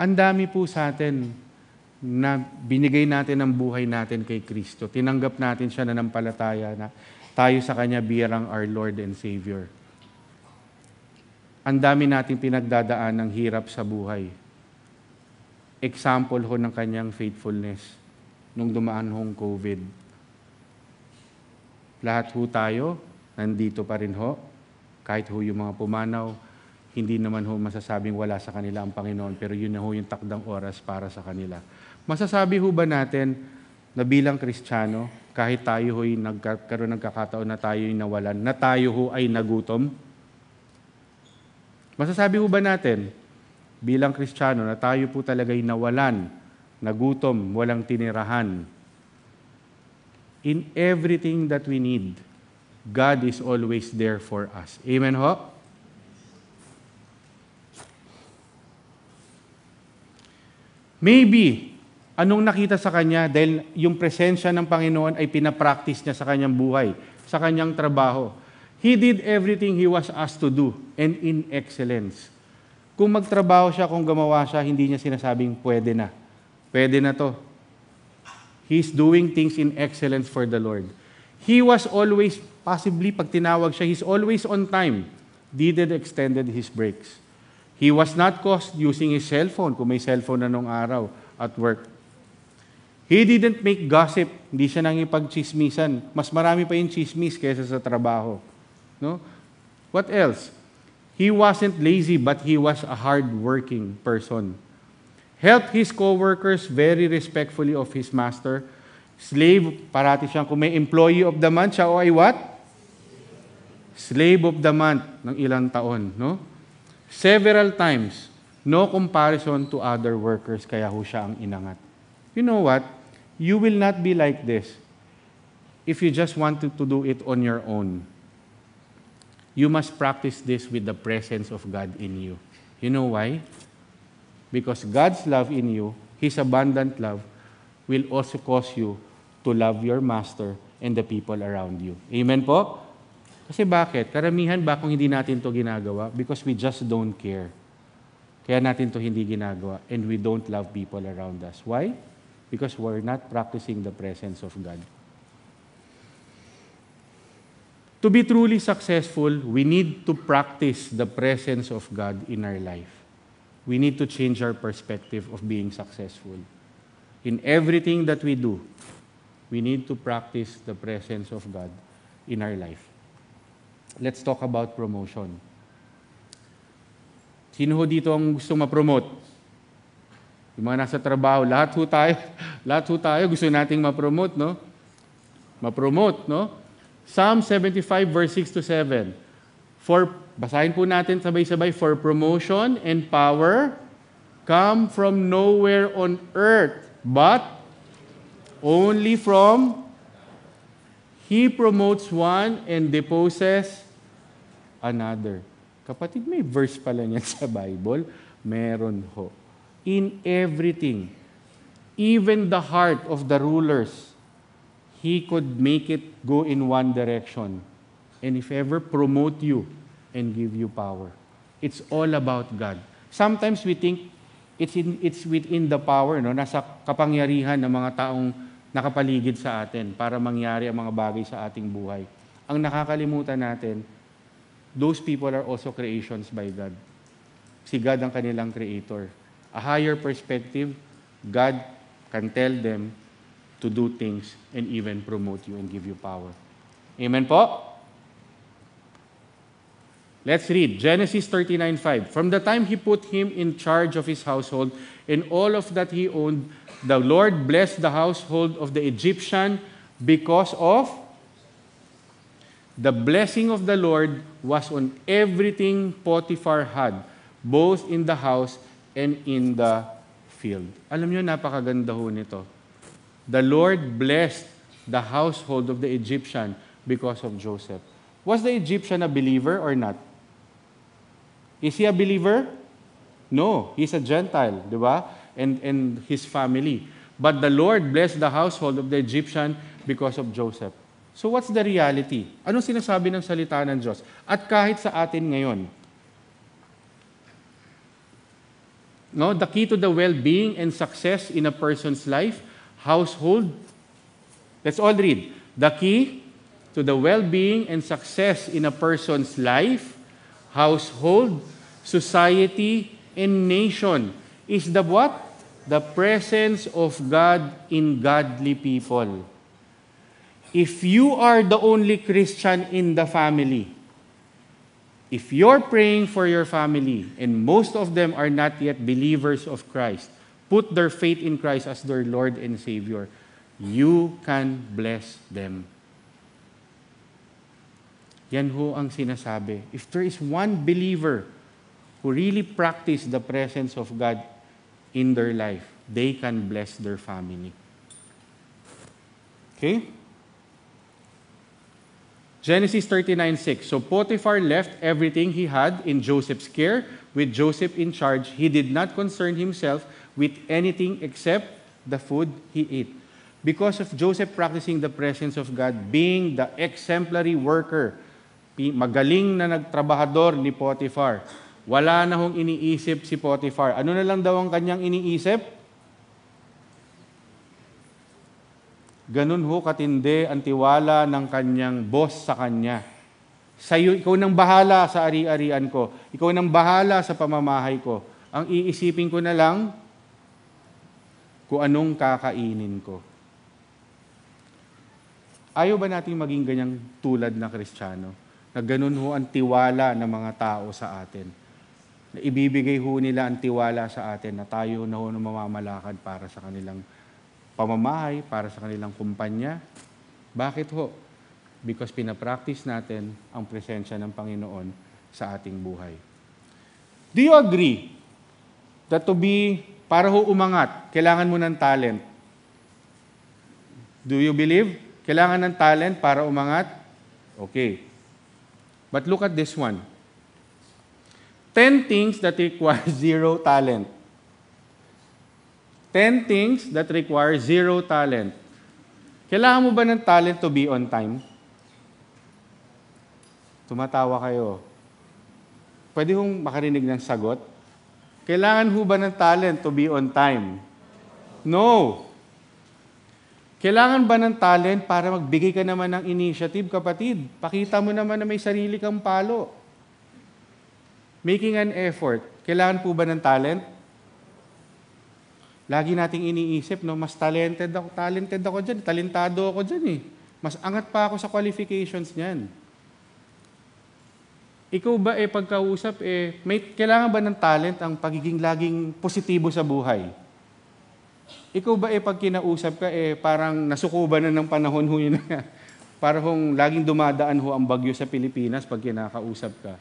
Ang dami po sa atin na binigay natin ang buhay natin kay Kristo. Tinanggap natin siya na ng palataya na tayo sa Kanya birang our Lord and Savior. Ang dami nating pinagdadaan ng hirap sa buhay. Example ho ng Kanyang faithfulness nung dumaan hong COVID. Lahat ho tayo, nandito pa rin ho. Kahit ho yung mga pumanaw, hindi naman ho masasabing wala sa kanila ang Panginoon, pero yun na ho yung takdang oras para sa kanila. Masasabi ho ba natin na bilang Kristiyano, kahit tayo ho'y nagkaroon ng kakataon na tayo'y nawalan, na tayo ho ay nagutom? Masasabi ho ba natin, bilang Kristiyano, na tayo po talaga'y nawalan, nagutom, walang tinirahan? In everything that we need, God is always there for us. Amen ho? Maybe, anong nakita sa kanya dahil yung presensya ng Panginoon ay pinapractice niya sa kanyang buhay, sa kanyang trabaho. He did everything he was asked to do and in excellence. Kung magtrabaho siya, kung gumawa siya, hindi niya sinasabing pwede na. Pwede na to. He's doing things in excellence for the Lord. He was always Possibly, pag tinawag siya, he's always on time. Didn't extended his breaks. He was not caught using his cellphone, kung may cellphone na nung araw at work. He didn't make gossip. Hindi siya nangipagchismisan. Mas marami pa yung chismis kaysa sa trabaho. No? What else? He wasn't lazy, but he was a hard-working person. Helped his co-workers very respectfully of his master, slave, parati siyang kung may employee of the month, siya o oh, ay what? slave of the month ng ilang taon, no? Several times, no comparison to other workers, kaya ho siya ang inangat. You know what? You will not be like this if you just wanted to do it on your own. You must practice this with the presence of God in you. You know why? Because God's love in you, His abundant love, will also cause you to love your master and the people around you. Amen po? Kasi bakit? Karamihan ba kung hindi natin to ginagawa? Because we just don't care. Kaya natin to hindi ginagawa and we don't love people around us. Why? Because we're not practicing the presence of God. To be truly successful, we need to practice the presence of God in our life. We need to change our perspective of being successful. In everything that we do, we need to practice the presence of God in our life let's talk about promotion. Sino ho dito ang gusto ma-promote? Yung mga nasa trabaho, lahat ho tayo, (laughs) lahat ho tayo gusto nating ma-promote, no? Ma-promote, no? Psalm 75 verse 6 to 7. For, basahin po natin sabay-sabay, for promotion and power come from nowhere on earth, but only from He promotes one and deposes another. Kapatid, may verse pala niyan (laughs) sa Bible. Meron ho. In everything, even the heart of the rulers, he could make it go in one direction. And if ever, promote you and give you power. It's all about God. Sometimes we think it's, in, it's within the power, no? nasa kapangyarihan ng mga taong nakapaligid sa atin para mangyari ang mga bagay sa ating buhay. Ang nakakalimutan natin, those people are also creations by God. Si God ang kanilang creator. A higher perspective, God can tell them to do things and even promote you and give you power. Amen po? Let's read Genesis 39:5. From the time he put him in charge of his household and all of that he owned, the Lord blessed the household of the Egyptian because of the blessing of the Lord was on everything Potiphar had, both in the house and in the field. Alam niyo napakaganda ho nito. The Lord blessed the household of the Egyptian because of Joseph. Was the Egyptian a believer or not? Is he a believer? No, he's a Gentile, di ba? And, and his family. But the Lord blessed the household of the Egyptian because of Joseph. So what's the reality? Anong sinasabi ng salita ng Diyos? At kahit sa atin ngayon, no, the key to the well-being and success in a person's life, household, let's all read. The key to the well-being and success in a person's life, household, society, and nation is the what? The presence of God in godly people. If you are the only Christian in the family, if you're praying for your family and most of them are not yet believers of Christ, put their faith in Christ as their Lord and Savior, you can bless them. Yan ho ang sinasabi. If there is one believer who really practice the presence of God in their life, they can bless their family. Okay? Genesis 39:6. So Potiphar left everything he had in Joseph's care, with Joseph in charge. He did not concern himself with anything except the food he ate. Because of Joseph practicing the presence of God, being the exemplary worker, magaling na nagtrabahador ni Potiphar, Wala na hong iniisip si Potiphar. Ano na lang daw ang kanyang iniisip? Ganun ho katindi ang tiwala ng kanyang boss sa kanya. Sa'yo, ikaw nang bahala sa ari-arian ko. Ikaw nang bahala sa pamamahay ko. Ang iisipin ko na lang kung anong kakainin ko. Ayaw ba natin maging ganyang tulad na kristyano? Na ganun ho ang tiwala ng mga tao sa atin na ibibigay ho nila ang tiwala sa atin na tayo na ho na mamamalakad para sa kanilang pamamahay, para sa kanilang kumpanya. Bakit ho? Because pinapractice natin ang presensya ng Panginoon sa ating buhay. Do you agree that to be, para ho umangat, kailangan mo ng talent? Do you believe? Kailangan ng talent para umangat? Okay. But look at this one. 10 things that require (laughs) zero talent. 10 things that require zero talent. Kailangan mo ba ng talent to be on time? Tumatawa kayo. Pwede kong makarinig ng sagot? Kailangan ho ba ng talent to be on time? No. Kailangan ba ng talent para magbigay ka naman ng initiative, kapatid? Pakita mo naman na may sarili kang palo. Making an effort. Kailangan po ba ng talent? Lagi nating iniisip, no? mas talented ako, talented ako dyan, talentado ako dyan eh. Mas angat pa ako sa qualifications niyan. Ikaw ba eh, pagkausap eh, may, kailangan ba ng talent ang pagiging laging positibo sa buhay? Ikaw ba eh, pag kinausap ka eh, parang nasukuban na ng panahon ho (laughs) yun na, parang laging dumadaan ho ang bagyo sa Pilipinas pag kinakausap ka.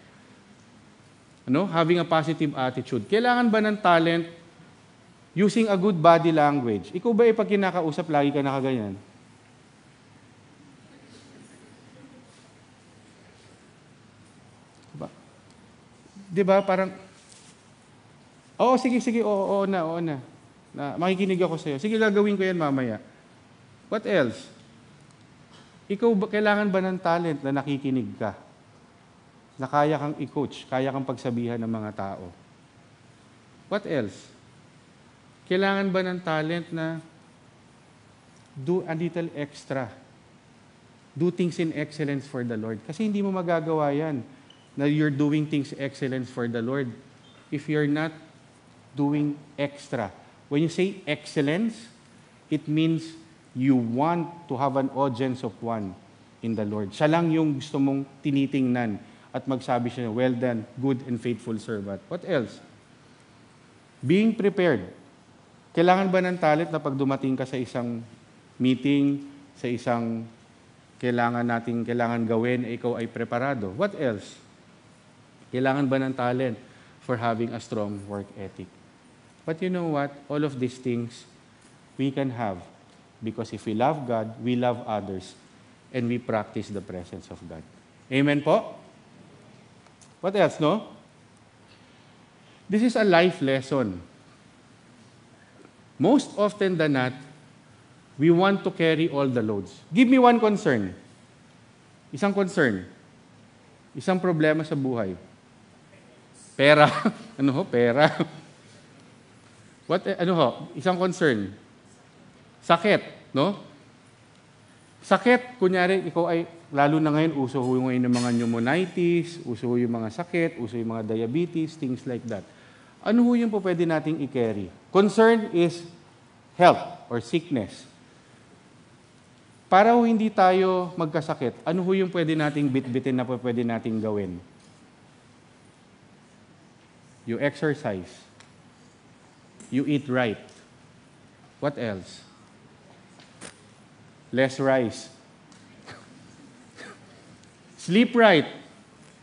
Ano? Having a positive attitude. Kailangan ba ng talent using a good body language? Ikaw ba eh pag kinakausap, lagi ka nakaganyan? Diba? diba parang, oo, sige, sige, oo, oo na, oo na. na makikinig ako sa'yo. Sige, gagawin ko yan mamaya. What else? Ikaw ba, kailangan ba ng talent na nakikinig ka? na kaya kang i-coach, kaya kang pagsabihan ng mga tao. What else? Kailangan ba ng talent na do a little extra? Do things in excellence for the Lord. Kasi hindi mo magagawa yan na you're doing things excellence for the Lord if you're not doing extra. When you say excellence, it means you want to have an audience of one in the Lord. Siya lang yung gusto mong tinitingnan at magsabi siya, well done, good and faithful servant. What else? Being prepared. Kailangan ba ng talent na pag dumating ka sa isang meeting, sa isang kailangan natin, kailangan gawin, eh, ikaw ay preparado. What else? Kailangan ba ng talent for having a strong work ethic? But you know what? All of these things we can have because if we love God, we love others, and we practice the presence of God. Amen po? What else, no? This is a life lesson. Most often than not, we want to carry all the loads. Give me one concern. Isang concern. Isang problema sa buhay. Pera. (laughs) ano ho? Pera. What, eh, ano ho? Isang concern. Sakit, no? Sakit, kunyari, ikaw ay lalo na ngayon, uso ho ngayon ng mga pneumonitis, uso ho yung mga sakit, uso yung mga diabetes, things like that. Ano ho yung po pwede nating i-carry? Concern is health or sickness. Para ho hindi tayo magkasakit, ano ho yung pwede nating bitbitin na po pwede nating gawin? You exercise. You eat right. What else? Less rice. Sleep right.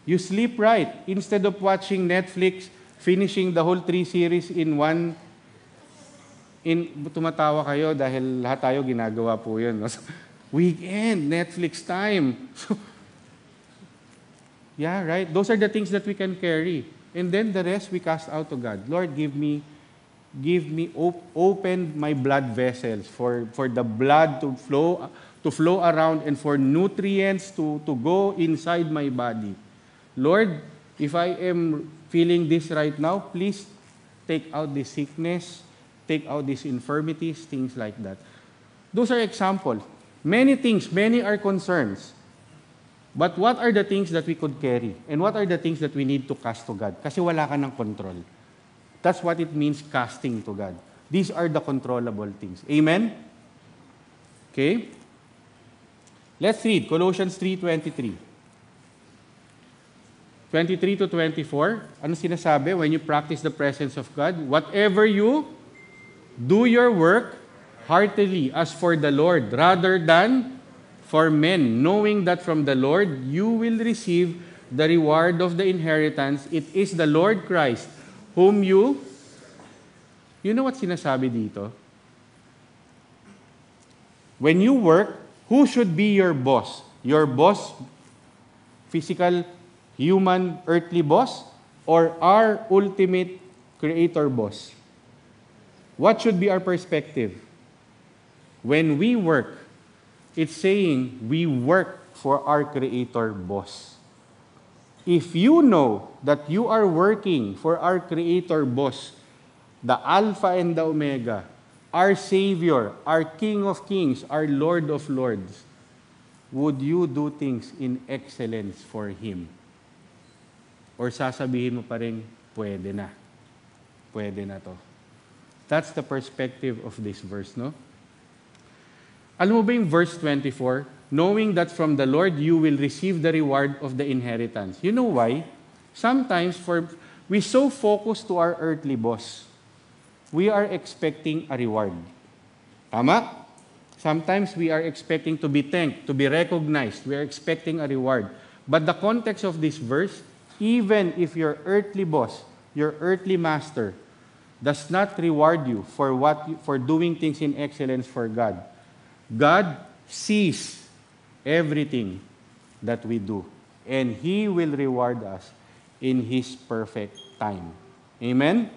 You sleep right. Instead of watching Netflix, finishing the whole three series in one in tumatawa kayo dahil lahat tayo ginagawa po 'yun. No? So, (laughs) weekend, Netflix time. So, yeah, right? Those are the things that we can carry. And then the rest we cast out to God. Lord, give me give me op- open my blood vessels for for the blood to flow to flow around and for nutrients to, to go inside my body. Lord, if I am feeling this right now, please take out this sickness, take out these infirmities, things like that. Those are examples. Many things, many are concerns. But what are the things that we could carry? And what are the things that we need to cast to God? Kasi wala ka ng control. That's what it means casting to God. These are the controllable things. Amen? Okay? Let's read Colossians 3.23. 23 to 24, ano sinasabi? When you practice the presence of God, whatever you do your work heartily as for the Lord rather than for men, knowing that from the Lord you will receive the reward of the inheritance. It is the Lord Christ whom you... You know what sinasabi dito? When you work, Who should be your boss? Your boss, physical, human, earthly boss, or our ultimate creator boss? What should be our perspective? When we work, it's saying we work for our creator boss. If you know that you are working for our creator boss, the Alpha and the Omega, our Savior, our King of Kings, our Lord of Lords, would you do things in excellence for Him? Or sasabihin mo pa rin, pwede na. Pwede na to. That's the perspective of this verse, no? Alam mo ba yung verse 24? Knowing that from the Lord you will receive the reward of the inheritance. You know why? Sometimes for we so focus to our earthly boss we are expecting a reward. Tama? Sometimes we are expecting to be thanked, to be recognized. We are expecting a reward. But the context of this verse, even if your earthly boss, your earthly master, does not reward you for, what, for doing things in excellence for God, God sees everything that we do. And He will reward us in His perfect time. Amen?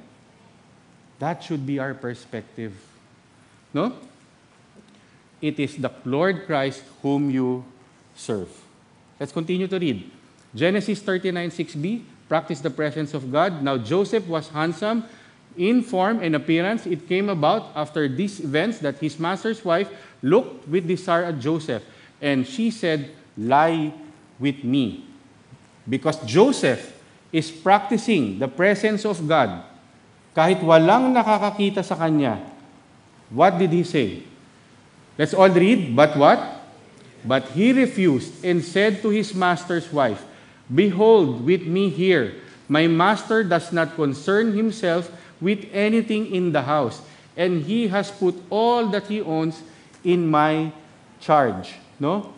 That should be our perspective. No? It is the Lord Christ whom you serve. Let's continue to read. Genesis 396 b practice the presence of God. Now Joseph was handsome in form and appearance. It came about after these events that his master's wife looked with desire at Joseph, and she said, Lie with me. Because Joseph is practicing the presence of God kahit walang nakakakita sa kanya. What did he say? Let's all read, but what? But he refused and said to his master's wife, Behold, with me here, my master does not concern himself with anything in the house, and he has put all that he owns in my charge. No?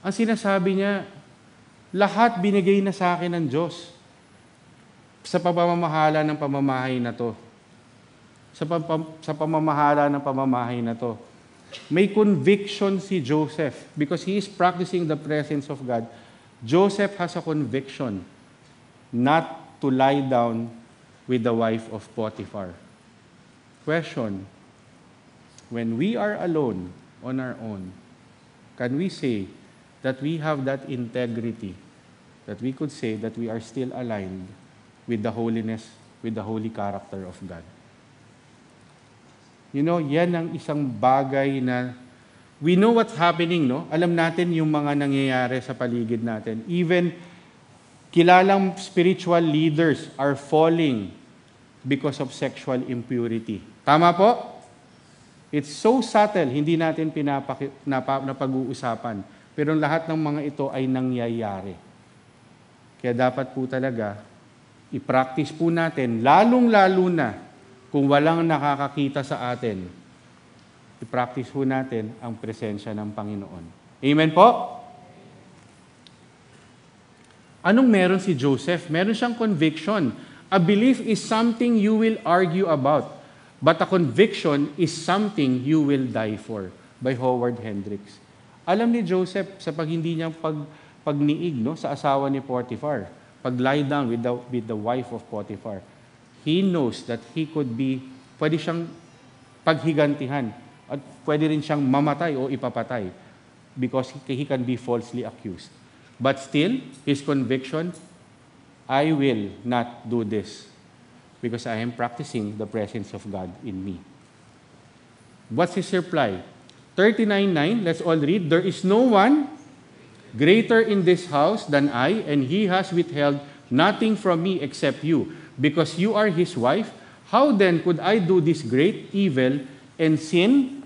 Ang sinasabi niya, lahat binigay na sa akin ng Diyos sa pamamahala ng pamamahay na to. Sa, pam- sa pamamahala ng pamamahay na to. May conviction si Joseph because he is practicing the presence of God. Joseph has a conviction not to lie down with the wife of Potiphar. Question, when we are alone on our own, can we say that we have that integrity, that we could say that we are still aligned with the holiness, with the holy character of God. You know, yan ang isang bagay na we know what's happening, no? Alam natin yung mga nangyayari sa paligid natin. Even kilalang spiritual leaders are falling because of sexual impurity. Tama po? It's so subtle, hindi natin pinapaki, napa, napag-uusapan. Pero lahat ng mga ito ay nangyayari. Kaya dapat po talaga I-practice po natin, lalong-lalo na kung walang nakakakita sa atin. I-practice po natin ang presensya ng Panginoon. Amen po? Anong meron si Joseph? Meron siyang conviction. A belief is something you will argue about, but a conviction is something you will die for. By Howard Hendricks. Alam ni Joseph sa pag hindi niya pag, pagniig no, sa asawa ni Potiphar pag-lie down with the, with the wife of Potiphar. He knows that he could be, pwede siyang paghigantihan at pwede rin siyang mamatay o ipapatay because he can be falsely accused. But still, his conviction, I will not do this because I am practicing the presence of God in me. What's his reply? 39.9, let's all read. There is no one Greater in this house than I, and he has withheld nothing from me except you, because you are his wife. How then could I do this great evil and sin?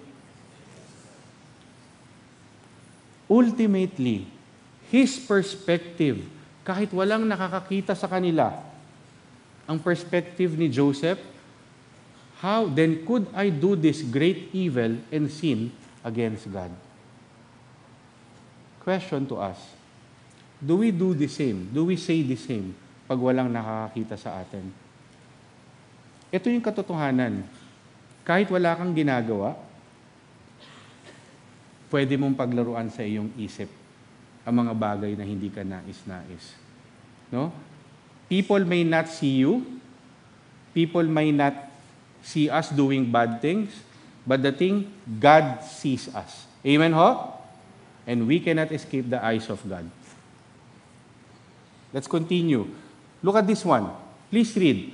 Ultimately, his perspective, kahit walang nakakakita sa kanila, ang perspective ni Joseph, how then could I do this great evil and sin against God? Question to us, do we do the same? Do we say the same pag walang nakakakita sa atin? Ito yung katotohanan. Kahit wala kang ginagawa, pwede mong paglaruan sa iyong isip ang mga bagay na hindi ka nais-nais. No? People may not see you. People may not see us doing bad things. But the thing, God sees us. Amen ho? and we cannot escape the eyes of God. Let's continue. Look at this one. Please read.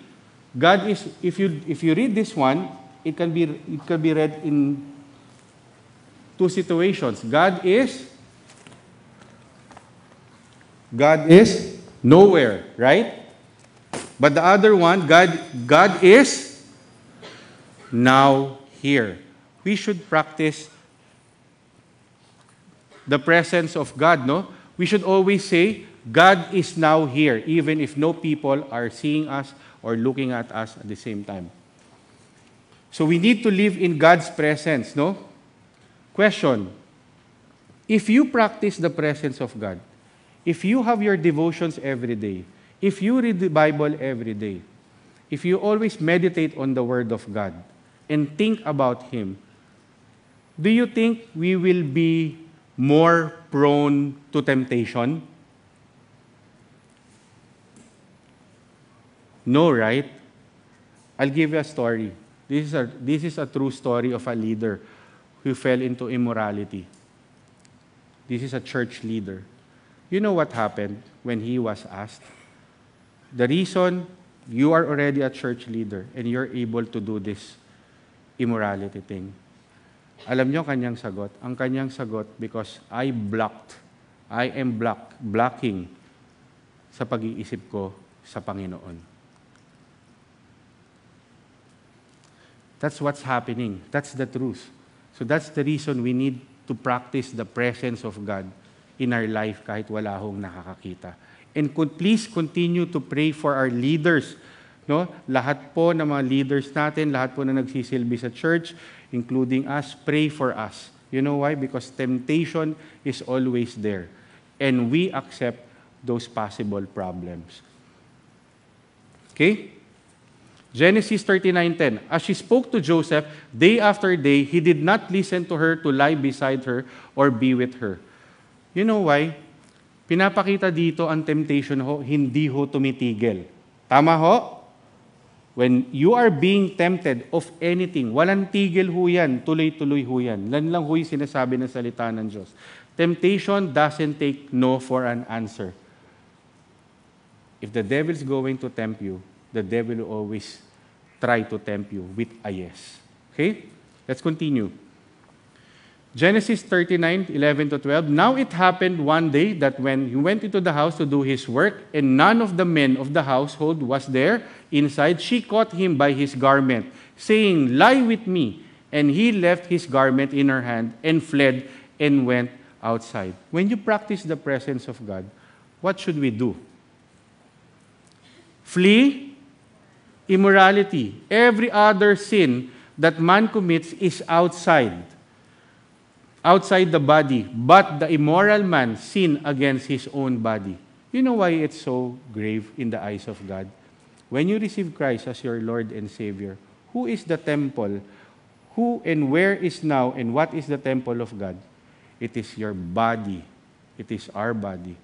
God is if you if you read this one, it can be it can be read in two situations. God is God is nowhere, right? But the other one, God God is now here. We should practice the presence of God, no? We should always say, God is now here, even if no people are seeing us or looking at us at the same time. So we need to live in God's presence, no? Question If you practice the presence of God, if you have your devotions every day, if you read the Bible every day, if you always meditate on the Word of God and think about Him, do you think we will be more prone to temptation? No, right? I'll give you a story. This is a, this is a true story of a leader who fell into immorality. This is a church leader. You know what happened when he was asked? The reason you are already a church leader and you're able to do this immorality thing Alam niyo kanyang sagot? Ang kanyang sagot, because I blocked, I am block, blocking sa pag-iisip ko sa Panginoon. That's what's happening. That's the truth. So that's the reason we need to practice the presence of God in our life kahit wala hong nakakakita. And could please continue to pray for our leaders No? Lahat po ng mga leaders natin, lahat po na nagsisilbi sa church, including us, pray for us. You know why? Because temptation is always there. And we accept those possible problems. Okay? Genesis 39:10. As she spoke to Joseph day after day, he did not listen to her to lie beside her or be with her. You know why? Pinapakita dito ang temptation ho, hindi ho tumitigil. Tama ho? When you are being tempted of anything, walang tigil ho yan, tuloy-tuloy ho yan. Lan lang ho yung sinasabi ng salita ng Diyos. Temptation doesn't take no for an answer. If the devil is going to tempt you, the devil will always try to tempt you with a yes. Okay? Let's continue. Genesis 39, 11 to 12. Now it happened one day that when he went into the house to do his work, and none of the men of the household was there, Inside, she caught him by his garment, saying, Lie with me. And he left his garment in her hand and fled and went outside. When you practice the presence of God, what should we do? Flee immorality. Every other sin that man commits is outside, outside the body. But the immoral man sin against his own body. You know why it's so grave in the eyes of God? When you receive Christ as your Lord and Savior, who is the temple? Who and where is now and what is the temple of God? It is your body. It is our body.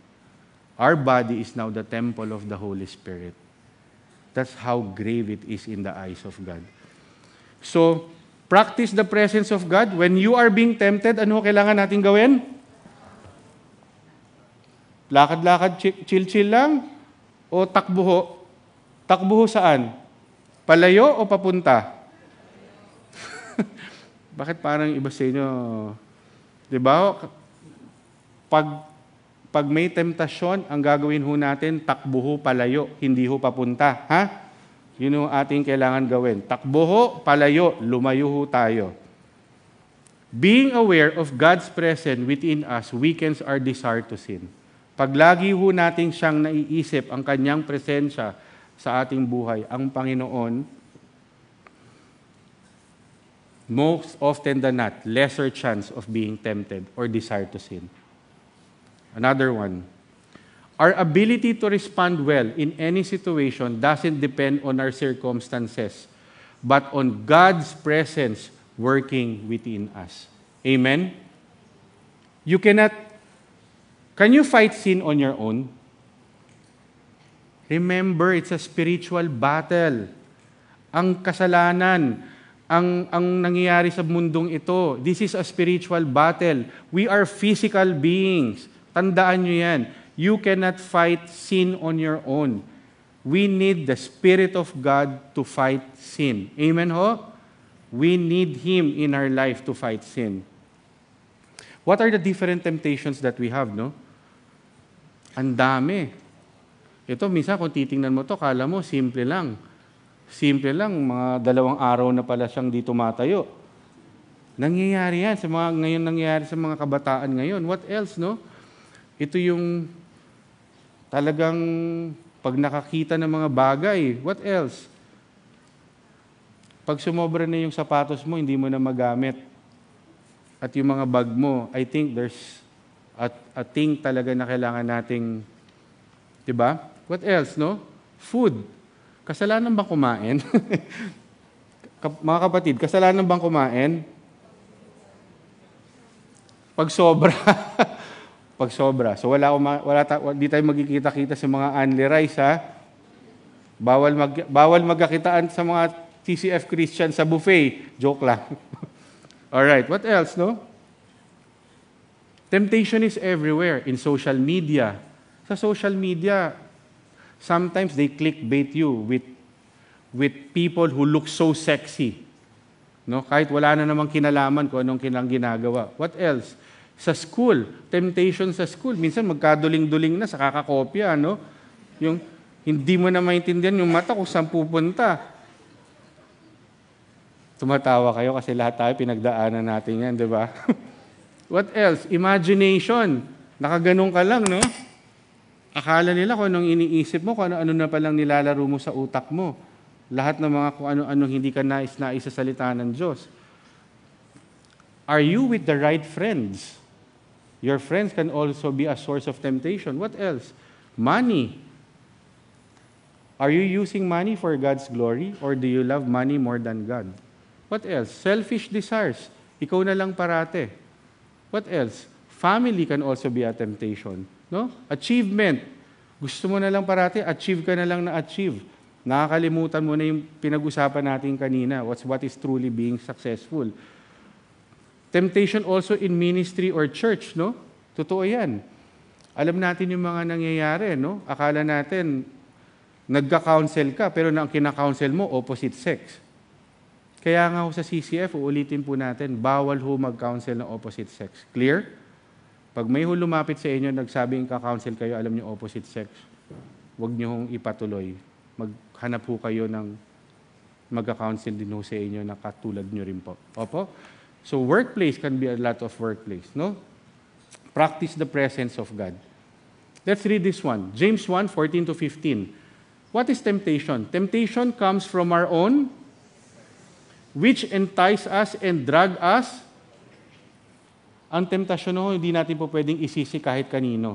Our body is now the temple of the Holy Spirit. That's how grave it is in the eyes of God. So, practice the presence of God. When you are being tempted, ano kailangan natin gawin? Lakad-lakad, chill-chill lang? O takbo Takbo saan? Palayo o papunta? (laughs) Bakit parang iba sa inyo? Di ba? Pag, pag may temptasyon, ang gagawin ho natin, takbo ho palayo, hindi ho papunta. Ha? Yun ang ating kailangan gawin. Takbo ho, palayo, lumayo ho tayo. Being aware of God's presence within us weakens our desire to sin. Pag lagi ho nating siyang naiisip ang kanyang presensya, sa ating buhay, ang Panginoon, most often than not, lesser chance of being tempted or desire to sin. Another one, our ability to respond well in any situation doesn't depend on our circumstances, but on God's presence working within us. Amen? You cannot, can you fight sin on your own? Remember, it's a spiritual battle. Ang kasalanan, ang, ang nangyayari sa mundong ito, this is a spiritual battle. We are physical beings. Tandaan nyo yan. You cannot fight sin on your own. We need the Spirit of God to fight sin. Amen ho? We need Him in our life to fight sin. What are the different temptations that we have, no? Ang dami. Ito, misa kung titingnan mo to, kala mo simple lang. Simple lang, mga dalawang araw na pala siyang dito matayo. Nangyayari yan sa mga ngayon nangyayari sa mga kabataan ngayon. What else, no? Ito yung talagang pag nakakita ng mga bagay, what else? Pag sumobra na yung sapatos mo, hindi mo na magamit. At yung mga bag mo, I think there's a, a thing talaga na kailangan nating, di ba? What else, no? Food. Kasalanan bang kumain? (laughs) Mga kapatid, kasalanan bang kumain? Pag sobra. (laughs) Pag sobra. So wala, ko wala di tayo magkikita-kita sa mga unli rice, ha? Bawal, mag, bawal magkakitaan sa mga TCF Christian sa buffet. Joke lang. (laughs) All right, what else, no? Temptation is everywhere. In social media. Sa social media, Sometimes they clickbait you with, with people who look so sexy. No? Kahit wala na namang kinalaman ko anong kinang ginagawa. What else? Sa school, temptation sa school. Minsan magkaduling-duling na sa kakakopya. No? Yung, hindi mo na maintindihan yung mata kung saan pupunta. Tumatawa kayo kasi lahat tayo pinagdaanan natin yan, di ba? (laughs) What else? Imagination. Nakaganong ka lang, no? Akala nila kung anong iniisip mo, kung ano-ano na palang nilalaro mo sa utak mo. Lahat ng mga kung ano-ano hindi ka nais na isasalita ng Diyos. Are you with the right friends? Your friends can also be a source of temptation. What else? Money. Are you using money for God's glory or do you love money more than God? What else? Selfish desires. Ikaw na lang parate. What else? Family can also be a temptation. No? Achievement. Gusto mo na lang parati, achieve ka na lang na achieve. Nakakalimutan mo na yung pinag-usapan natin kanina. What's what is truly being successful. Temptation also in ministry or church, no? Totoo 'yan. Alam natin yung mga nangyayari, no? Akala natin nagka-counsel ka pero nang kina-counsel mo opposite sex. Kaya nga sa CCF, uulitin po natin, bawal ho mag-counsel ng opposite sex. Clear? Pag may lumapit sa inyo, nagsabing ka-counsel kayo, alam nyo, opposite sex, huwag nyo hong ipatuloy. Maghanap ho kayo ng magka-counsel din ho sa inyo na katulad nyo rin po. Opo? So workplace can be a lot of workplace, no? Practice the presence of God. Let's read this one. James 1, 14 to 15. What is temptation? Temptation comes from our own, which entice us and drag us ang temptasyon ho, hindi natin po pwedeng isisi kahit kanino.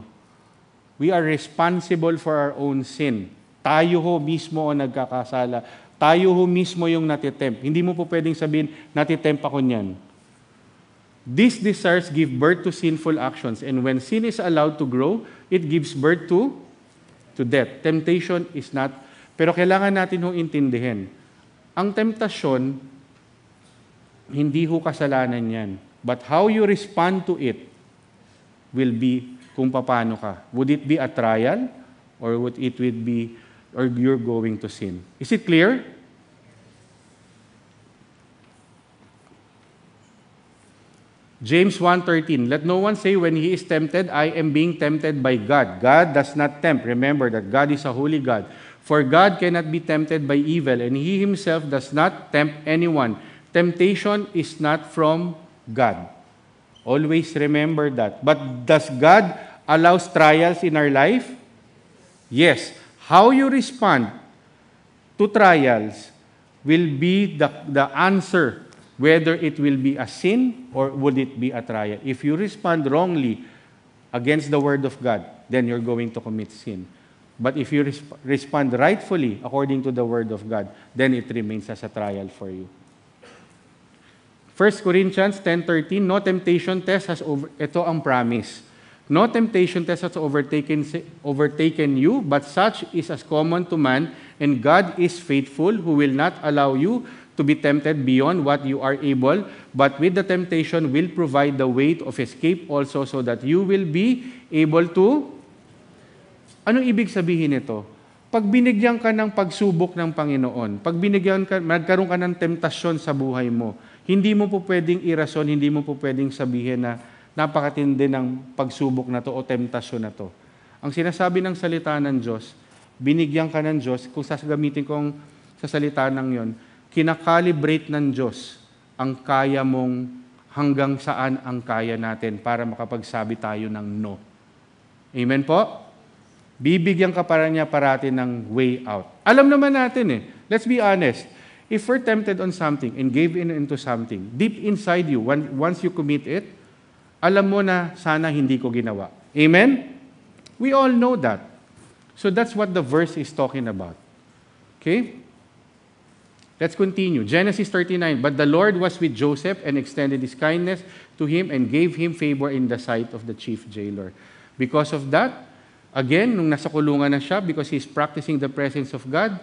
We are responsible for our own sin. Tayo ho mismo ang nagkakasala. Tayo ho mismo yung natitempt. Hindi mo po pwedeng sabihin, natitempt ako niyan. These desires give birth to sinful actions, and when sin is allowed to grow, it gives birth to to death. Temptation is not. Pero kailangan natin ho intindihin. Ang temptation, hindi ho kasalanan yan. But how you respond to it will be kung paano ka. Would it be a trial? Or would it would be, or you're going to sin? Is it clear? James 1.13, Let no one say when he is tempted, I am being tempted by God. God does not tempt. Remember that God is a holy God. For God cannot be tempted by evil, and he himself does not tempt anyone. Temptation is not from God. Always remember that. But does God allow trials in our life? Yes. How you respond to trials will be the, the answer whether it will be a sin or would it be a trial. If you respond wrongly against the word of God, then you're going to commit sin. But if you resp- respond rightfully according to the word of God, then it remains as a trial for you. 1 Corinthians 10.13, no temptation test has over, ito ang promise. No temptation test has overtaken, overtaken you, but such is as common to man, and God is faithful, who will not allow you to be tempted beyond what you are able, but with the temptation will provide the way of escape also so that you will be able to... Anong ibig sabihin nito? Pag binigyan ka ng pagsubok ng Panginoon, pag binigyan ka, magkaroon ka ng temptasyon sa buhay mo, hindi mo po pwedeng irason, hindi mo po pwedeng sabihin na napakatindi ng pagsubok na to o temptasyon na to. Ang sinasabi ng salita ng Diyos, binigyan ka ng Diyos, kung sasagamitin kong sa salita ng yon, kinakalibrate ng Diyos ang kaya mong hanggang saan ang kaya natin para makapagsabi tayo ng no. Amen po? Bibigyan ka para niya parati ng way out. Alam naman natin eh. Let's be honest If we're tempted on something and gave in into something, deep inside you, when, once you commit it, alam mo na sana hindi ko ginawa. Amen? We all know that. So that's what the verse is talking about. Okay? Let's continue. Genesis 39. But the Lord was with Joseph and extended his kindness to him and gave him favor in the sight of the chief jailer. Because of that, again, nung nasa kulungan na siya, because he's practicing the presence of God,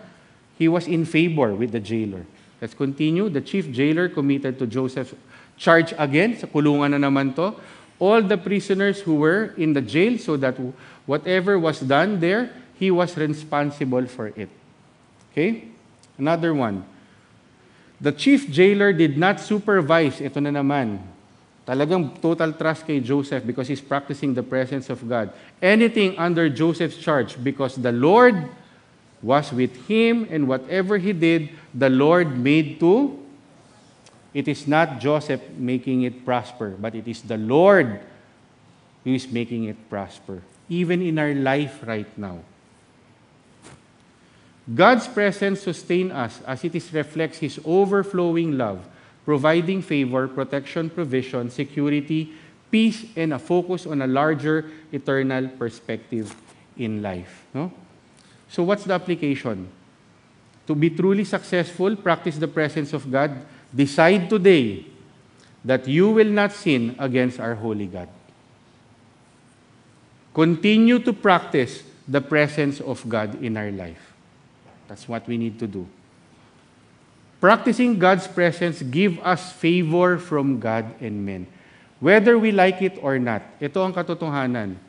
he was in favor with the jailer. Let's continue. The chief jailer committed to Joseph's charge again. Sa kulungan na naman to. All the prisoners who were in the jail so that whatever was done there, he was responsible for it. Okay? Another one. The chief jailer did not supervise. Ito na naman. Talagang total trust kay Joseph because he's practicing the presence of God. Anything under Joseph's charge because the Lord was with him, and whatever he did, the Lord made to. It is not Joseph making it prosper, but it is the Lord who is making it prosper, even in our life right now. God's presence sustains us as it is reflects His overflowing love, providing favor, protection, provision, security, peace, and a focus on a larger eternal perspective in life. No? So what's the application? To be truly successful, practice the presence of God. Decide today that you will not sin against our holy God. Continue to practice the presence of God in our life. That's what we need to do. Practicing God's presence give us favor from God and men. Whether we like it or not, ito ang katotohanan.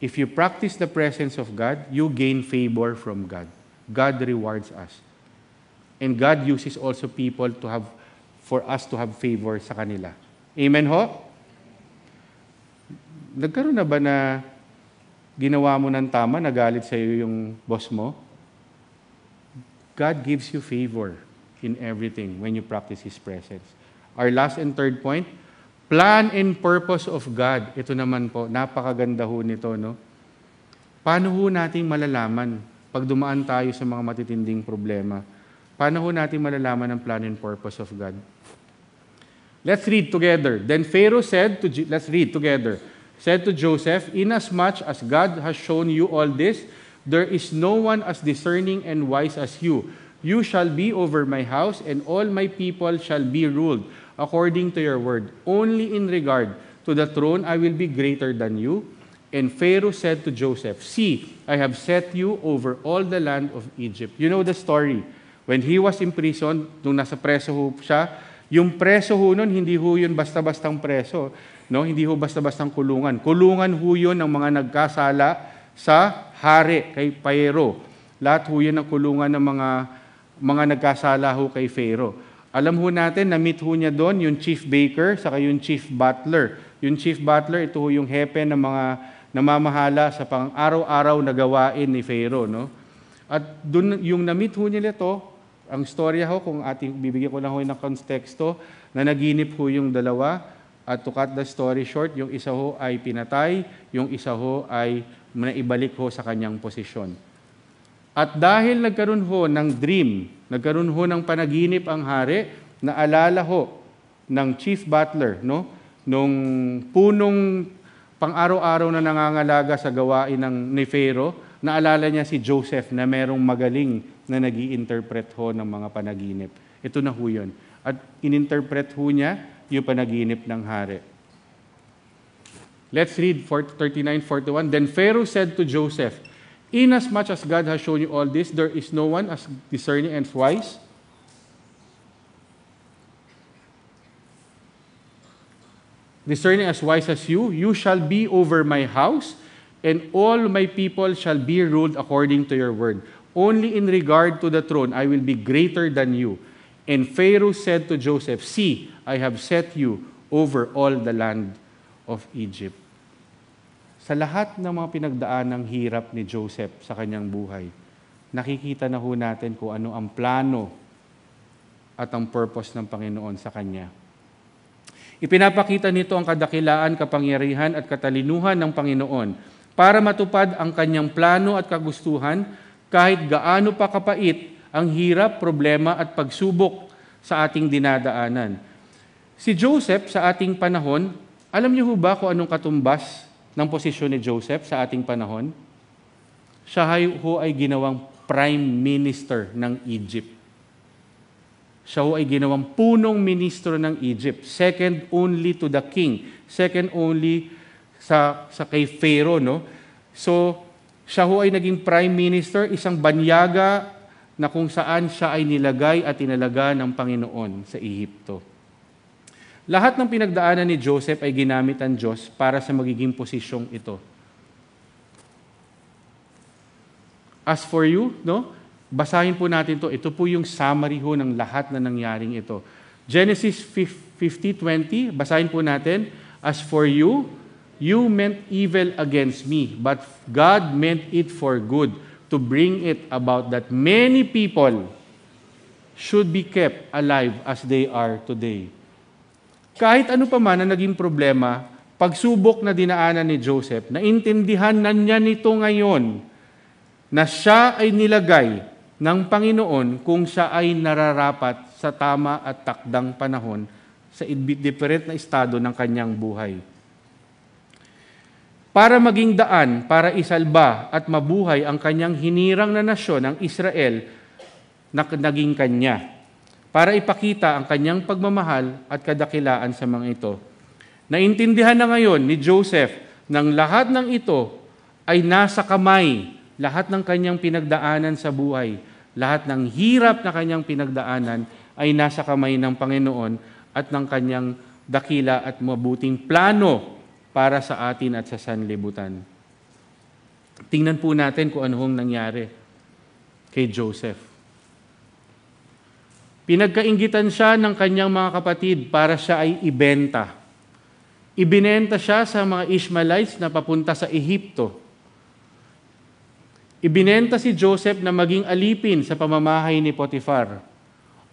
If you practice the presence of God, you gain favor from God. God rewards us. And God uses also people to have, for us to have favor sa kanila. Amen ho? Nagkaroon na ba na ginawa mo ng tama, nagalit sa iyo yung boss mo? God gives you favor in everything when you practice His presence. Our last and third point, Plan and purpose of God. Ito naman po, napakaganda ho nito, no? Paano ho natin malalaman pag dumaan tayo sa mga matitinding problema? Paano ho natin malalaman ang plan and purpose of God? Let's read together. Then Pharaoh said to, let's read together, said to Joseph, Inasmuch as God has shown you all this, there is no one as discerning and wise as you. You shall be over my house, and all my people shall be ruled according to your word. Only in regard to the throne I will be greater than you. And Pharaoh said to Joseph, See, I have set you over all the land of Egypt. You know the story. When he was imprisoned, nung nasa preso ho siya, yung preso ho nun, hindi ho yun basta-bastang preso. No? Hindi ho basta-bastang kulungan. Kulungan ho yun ng mga nagkasala sa hari, kay Pharaoh. Lahat ho yun ang kulungan ng mga, mga nagkasala ho kay Pharaoh. Alam ho natin, na-meet ho niya doon yung chief baker, saka yung chief butler. Yung chief butler, ito ho yung hepe ng mga namamahala sa pang-araw-araw na gawain ni Pharaoh. No? At dun, yung na-meet ho nila ito, ang storya ho, kung ating bibigyan ko lang ho ng konteksto, na naginip ho yung dalawa, at to cut the story short, yung isa ho ay pinatay, yung isa ho ay naibalik ho sa kanyang posisyon. At dahil nagkaroon ho ng dream, nagkaroon ho ng panaginip ang hari, naalala ho ng chief butler, no? Nung punong pang-araw-araw na nangangalaga sa gawain ng ni Pharaoh, naalala niya si Joseph na merong magaling na nag interpret ho ng mga panaginip. Ito na ho yun. At ininterpret ho niya yung panaginip ng hari. Let's read 39-41. Then Pharaoh said to Joseph, Inasmuch as God has shown you all this, there is no one as discerning and wise. Discerning as wise as you, you shall be over my house, and all my people shall be ruled according to your word. Only in regard to the throne I will be greater than you. And Pharaoh said to Joseph, See, I have set you over all the land of Egypt. Sa lahat ng mga pinagdaan ng hirap ni Joseph sa kanyang buhay, nakikita na ho natin kung ano ang plano at ang purpose ng Panginoon sa kanya. Ipinapakita nito ang kadakilaan, kapangyarihan at katalinuhan ng Panginoon para matupad ang kanyang plano at kagustuhan kahit gaano pa kapait ang hirap, problema at pagsubok sa ating dinadaanan. Si Joseph sa ating panahon, alam niyo ho ba kung anong katumbas ng posisyon ni Joseph sa ating panahon, siya ho ay ginawang prime minister ng Egypt. Siya ho ay ginawang punong ministro ng Egypt, second only to the king, second only sa, sa kay Pharaoh. No? So, siya ho ay naging prime minister, isang banyaga na kung saan siya ay nilagay at inalaga ng Panginoon sa Ehipto. Lahat ng pinagdaanan ni Joseph ay ginamit ang Diyos para sa magiging posisyong ito. As for you, no? Basahin po natin to. Ito po yung summary ho ng lahat na nangyaring ito. Genesis 50:20, basahin po natin, As for you, you meant evil against me, but God meant it for good to bring it about that many people should be kept alive as they are today. Kahit ano pa man na naging problema, pagsubok na dinaanan ni Joseph, naintindihan na niya nito ngayon na siya ay nilagay ng Panginoon kung siya ay nararapat sa tama at takdang panahon sa different na estado ng kanyang buhay. Para maging daan para isalba at mabuhay ang kanyang hinirang na nasyon, ang Israel, na naging kanya para ipakita ang kanyang pagmamahal at kadakilaan sa mga ito. Naintindihan na ngayon ni Joseph ng lahat ng ito ay nasa kamay, lahat ng kanyang pinagdaanan sa buhay, lahat ng hirap na kanyang pinagdaanan ay nasa kamay ng Panginoon at ng kanyang dakila at mabuting plano para sa atin at sa sanlibutan. Tingnan po natin kung ano hong nangyari kay Joseph. Pinagkaingitan siya ng kanyang mga kapatid para siya ay ibenta. Ibinenta siya sa mga Ishmaelites na papunta sa Ehipto. Ibinenta si Joseph na maging alipin sa pamamahay ni Potiphar.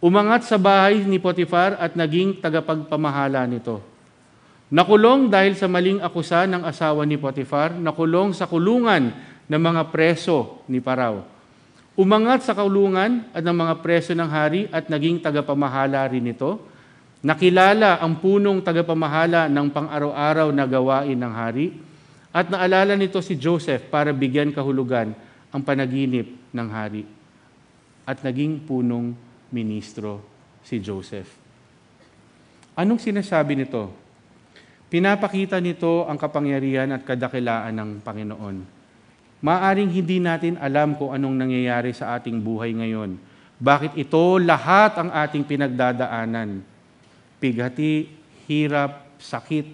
Umangat sa bahay ni Potiphar at naging tagapagpamahala nito. Nakulong dahil sa maling akusa ng asawa ni Potiphar, nakulong sa kulungan ng mga preso ni Parao. Umangat sa kaulungan at ng mga preso ng hari at naging tagapamahala rin ito. Nakilala ang punong tagapamahala ng pang-araw-araw na gawain ng hari at naalala nito si Joseph para bigyan kahulugan ang panaginip ng hari. At naging punong ministro si Joseph. Anong sinasabi nito? Pinapakita nito ang kapangyarihan at kadakilaan ng Panginoon maaring hindi natin alam kung anong nangyayari sa ating buhay ngayon. Bakit ito lahat ang ating pinagdadaanan? Pighati, hirap, sakit,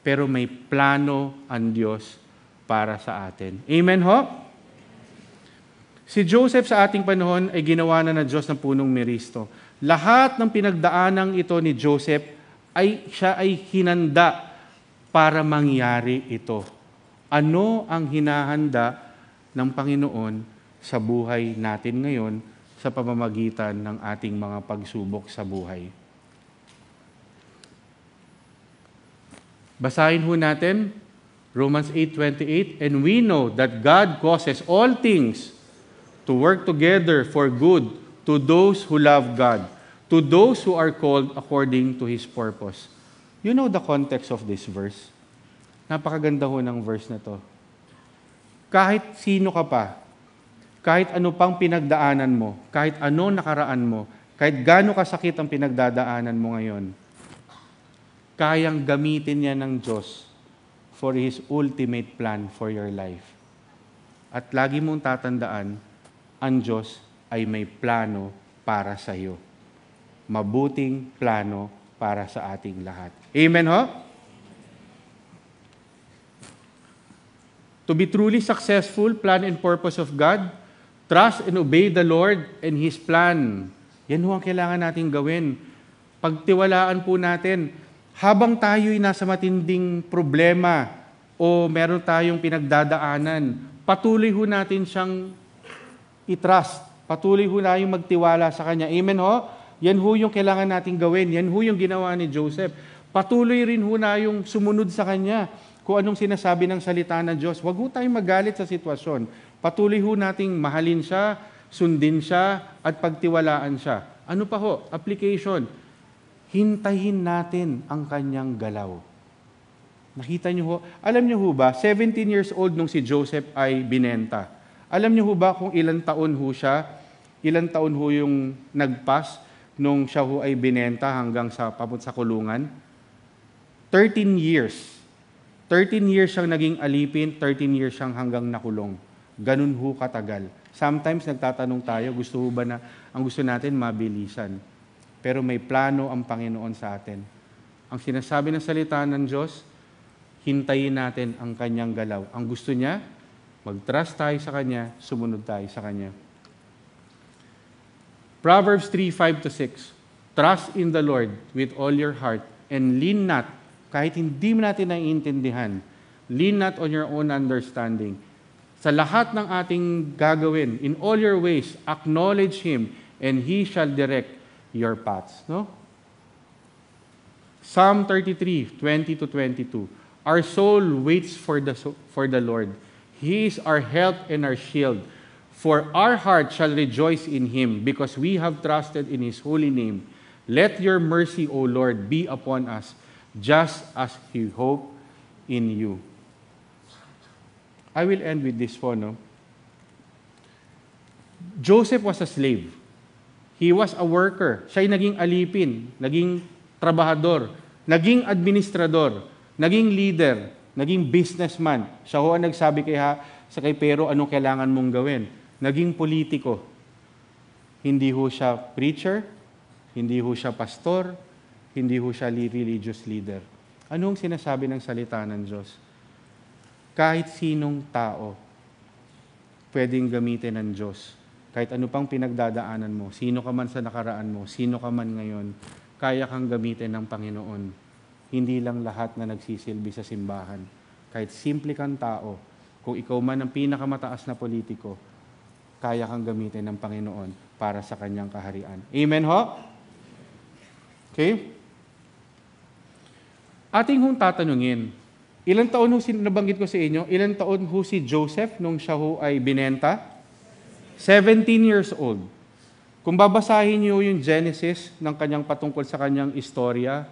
pero may plano ang Diyos para sa atin. Amen ho? Si Joseph sa ating panahon ay ginawa na ng Diyos ng punong meristo. Lahat ng pinagdaanang ito ni Joseph ay siya ay hinanda para mangyari ito. Ano ang hinahanda ng Panginoon sa buhay natin ngayon sa pamamagitan ng ating mga pagsubok sa buhay? Basahin ho natin Romans 8:28 and we know that God causes all things to work together for good to those who love God, to those who are called according to his purpose. You know the context of this verse. Napakaganda ho ng verse na to. Kahit sino ka pa, kahit ano pang pinagdaanan mo, kahit ano nakaraan mo, kahit gaano kasakit ang pinagdadaanan mo ngayon, kayang gamitin niya ng Diyos for His ultimate plan for your life. At lagi mong tatandaan, ang Diyos ay may plano para sa iyo. Mabuting plano para sa ating lahat. Amen ho? To be truly successful, plan and purpose of God, trust and obey the Lord and His plan. Yan ho ang kailangan natin gawin. Pagtiwalaan po natin, habang tayo'y nasa matinding problema o meron tayong pinagdadaanan, patuloy ho natin siyang itrust. Patuloy ho na yung magtiwala sa Kanya. Amen ho? Yan ho yung kailangan natin gawin. Yan ho yung ginawa ni Joseph. Patuloy rin ho na yung sumunod sa Kanya kung anong sinasabi ng salita ng Diyos. Huwag ho tayong magalit sa sitwasyon. Patuloy ho nating mahalin siya, sundin siya, at pagtiwalaan siya. Ano pa ho? Application. Hintayin natin ang kanyang galaw. Nakita niyo ho? Alam niyo ho ba, 17 years old nung si Joseph ay binenta. Alam niyo ho ba kung ilang taon ho siya, ilang taon ho yung nagpas nung siya ho ay binenta hanggang sa papunta sa kulungan? 13 years 13 years siyang naging alipin, 13 years siyang hanggang nakulong. Ganun ho katagal. Sometimes nagtatanong tayo, gusto ho ba na, ang gusto natin, mabilisan. Pero may plano ang Panginoon sa atin. Ang sinasabi ng salita ng Diyos, hintayin natin ang kanyang galaw. Ang gusto niya, mag-trust tayo sa kanya, sumunod tayo sa kanya. Proverbs 3, 5 6. Trust in the Lord with all your heart and lean not kahit hindi natin naiintindihan, lean not on your own understanding. Sa lahat ng ating gagawin, in all your ways, acknowledge Him and He shall direct your paths. No? Psalm 33, 20 to 22. Our soul waits for the, for the Lord. He is our help and our shield. For our heart shall rejoice in Him because we have trusted in His holy name. Let your mercy, O Lord, be upon us just as he hoped in you. I will end with this one. No? Joseph was a slave. He was a worker. Siya'y naging alipin, naging trabahador, naging administrador, naging leader, naging businessman. Siya ho ang nagsabi kay, ha, sa kay Pero anong kailangan mong gawin. Naging politiko. Hindi ho siya preacher, hindi ho siya pastor, hindi ho siya religious leader. Anong sinasabi ng salita ng Diyos? Kahit sinong tao, pwedeng gamitin ng Diyos. Kahit ano pang pinagdadaanan mo, sino ka man sa nakaraan mo, sino ka man ngayon, kaya kang gamitin ng Panginoon. Hindi lang lahat na nagsisilbi sa simbahan. Kahit simple kang tao, kung ikaw man ang pinakamataas na politiko, kaya kang gamitin ng Panginoon para sa kanyang kaharian. Amen ho? Okay? ating hong tatanungin, ilan taon ho si, nabanggit ko sa inyo, ilan taon ho si Joseph nung siya ho ay binenta? 17 years old. Kung babasahin niyo yung Genesis ng kanyang patungkol sa kanyang istorya,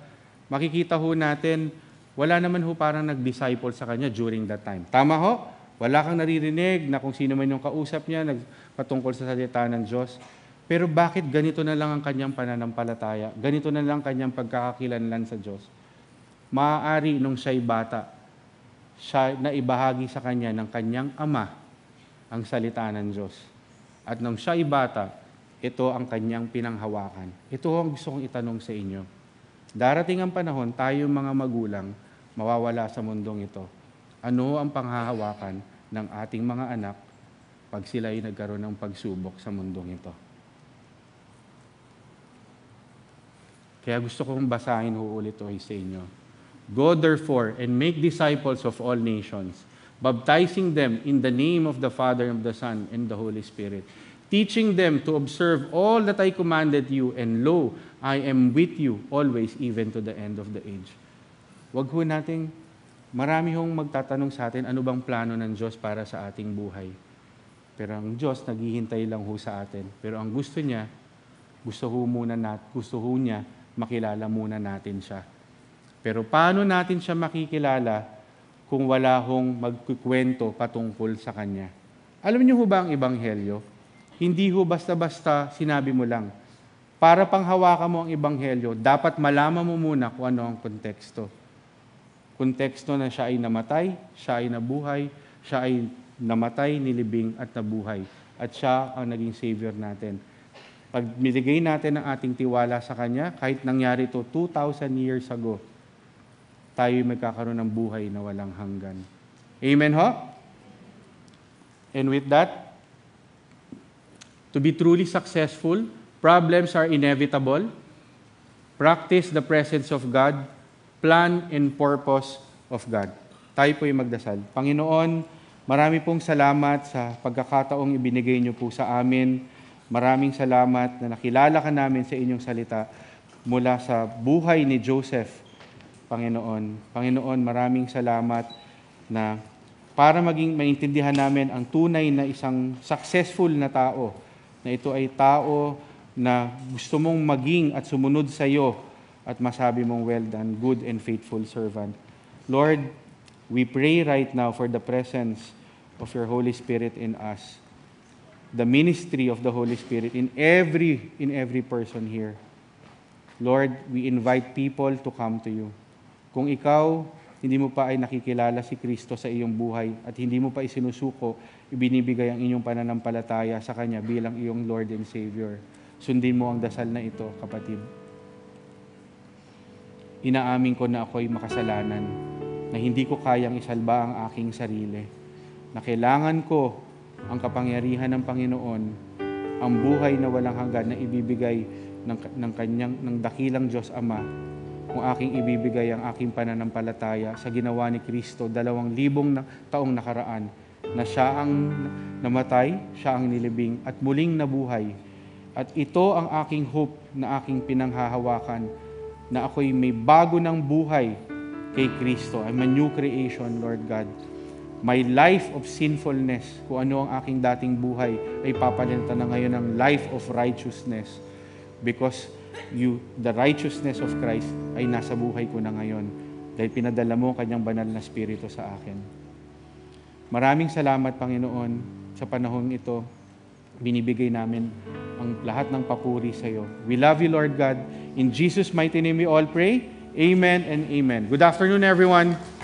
makikita ho natin, wala naman ho parang nag-disciple sa kanya during that time. Tama ho? Wala kang naririnig na kung sino man yung kausap niya, nagpatungkol sa salita ng Diyos. Pero bakit ganito na lang ang kanyang pananampalataya? Ganito na lang kanyang pagkakakilanlan sa Diyos? maaari nung siya'y bata, siya na ibahagi sa kanya ng kanyang ama ang salita ng Diyos. At nung siya'y bata, ito ang kanyang pinanghawakan. Ito ang gusto kong itanong sa inyo. Darating ang panahon, tayo mga magulang, mawawala sa mundong ito. Ano ang panghahawakan ng ating mga anak pag sila ay nagkaroon ng pagsubok sa mundong ito? Kaya gusto kong basahin ho ulit ito eh, sa inyo Go therefore and make disciples of all nations, baptizing them in the name of the Father, and of the Son, and the Holy Spirit, teaching them to observe all that I commanded you, and lo, I am with you always, even to the end of the age. Wag ho nating, marami hong magtatanong sa atin, ano bang plano ng Diyos para sa ating buhay? Pero ang Diyos, naghihintay lang ho sa atin. Pero ang gusto niya, gusto ho muna nat, gusto ho niya, makilala muna natin siya pero paano natin siya makikilala kung wala hong magkukwento patungkol sa Kanya? Alam niyo ho ba ang Ebanghelyo? Hindi ho basta-basta sinabi mo lang. Para panghawakan mo ang Ebanghelyo, dapat malaman mo muna kung ano ang konteksto. Konteksto na siya ay namatay, siya ay nabuhay, siya ay namatay, nilibing at nabuhay. At siya ang naging Savior natin. Pag natin ang ating tiwala sa Kanya, kahit nangyari ito 2,000 years ago, tayo magkakaroon ng buhay na walang hanggan. Amen ho? And with that, to be truly successful, problems are inevitable. Practice the presence of God, plan and purpose of God. Tayo po magdasal. Panginoon, marami pong salamat sa pagkakataong ibinigay niyo po sa amin. Maraming salamat na nakilala ka namin sa inyong salita mula sa buhay ni Joseph Panginoon. Panginoon, maraming salamat na para maging maintindihan namin ang tunay na isang successful na tao, na ito ay tao na gusto mong maging at sumunod sa iyo at masabi mong well done, good and faithful servant. Lord, we pray right now for the presence of your Holy Spirit in us. The ministry of the Holy Spirit in every in every person here. Lord, we invite people to come to you. Kung ikaw hindi mo pa ay nakikilala si Kristo sa iyong buhay at hindi mo pa isinusuko, ibinibigay ang inyong pananampalataya sa Kanya bilang iyong Lord and Savior. Sundin mo ang dasal na ito, kapatid. Inaamin ko na ako'y makasalanan, na hindi ko kayang isalba ang aking sarili, na kailangan ko ang kapangyarihan ng Panginoon, ang buhay na walang hanggan na ibibigay ng, ng, kanyang, ng dakilang Diyos Ama kung aking ibibigay ang aking pananampalataya sa ginawa ni Kristo dalawang libong na, taong nakaraan na siya ang namatay, siya ang nilibing at muling nabuhay. At ito ang aking hope na aking pinanghahawakan na ako'y may bago ng buhay kay Kristo. I'm a new creation, Lord God. My life of sinfulness, kung ano ang aking dating buhay, ay papalitan na ngayon ng life of righteousness. Because you, the righteousness of Christ ay nasa buhay ko na ngayon dahil pinadala mo kanyang banal na spirito sa akin. Maraming salamat, Panginoon, sa panahong ito. Binibigay namin ang lahat ng papuri sa iyo. We love you, Lord God. In Jesus' mighty name we all pray. Amen and amen. Good afternoon, everyone.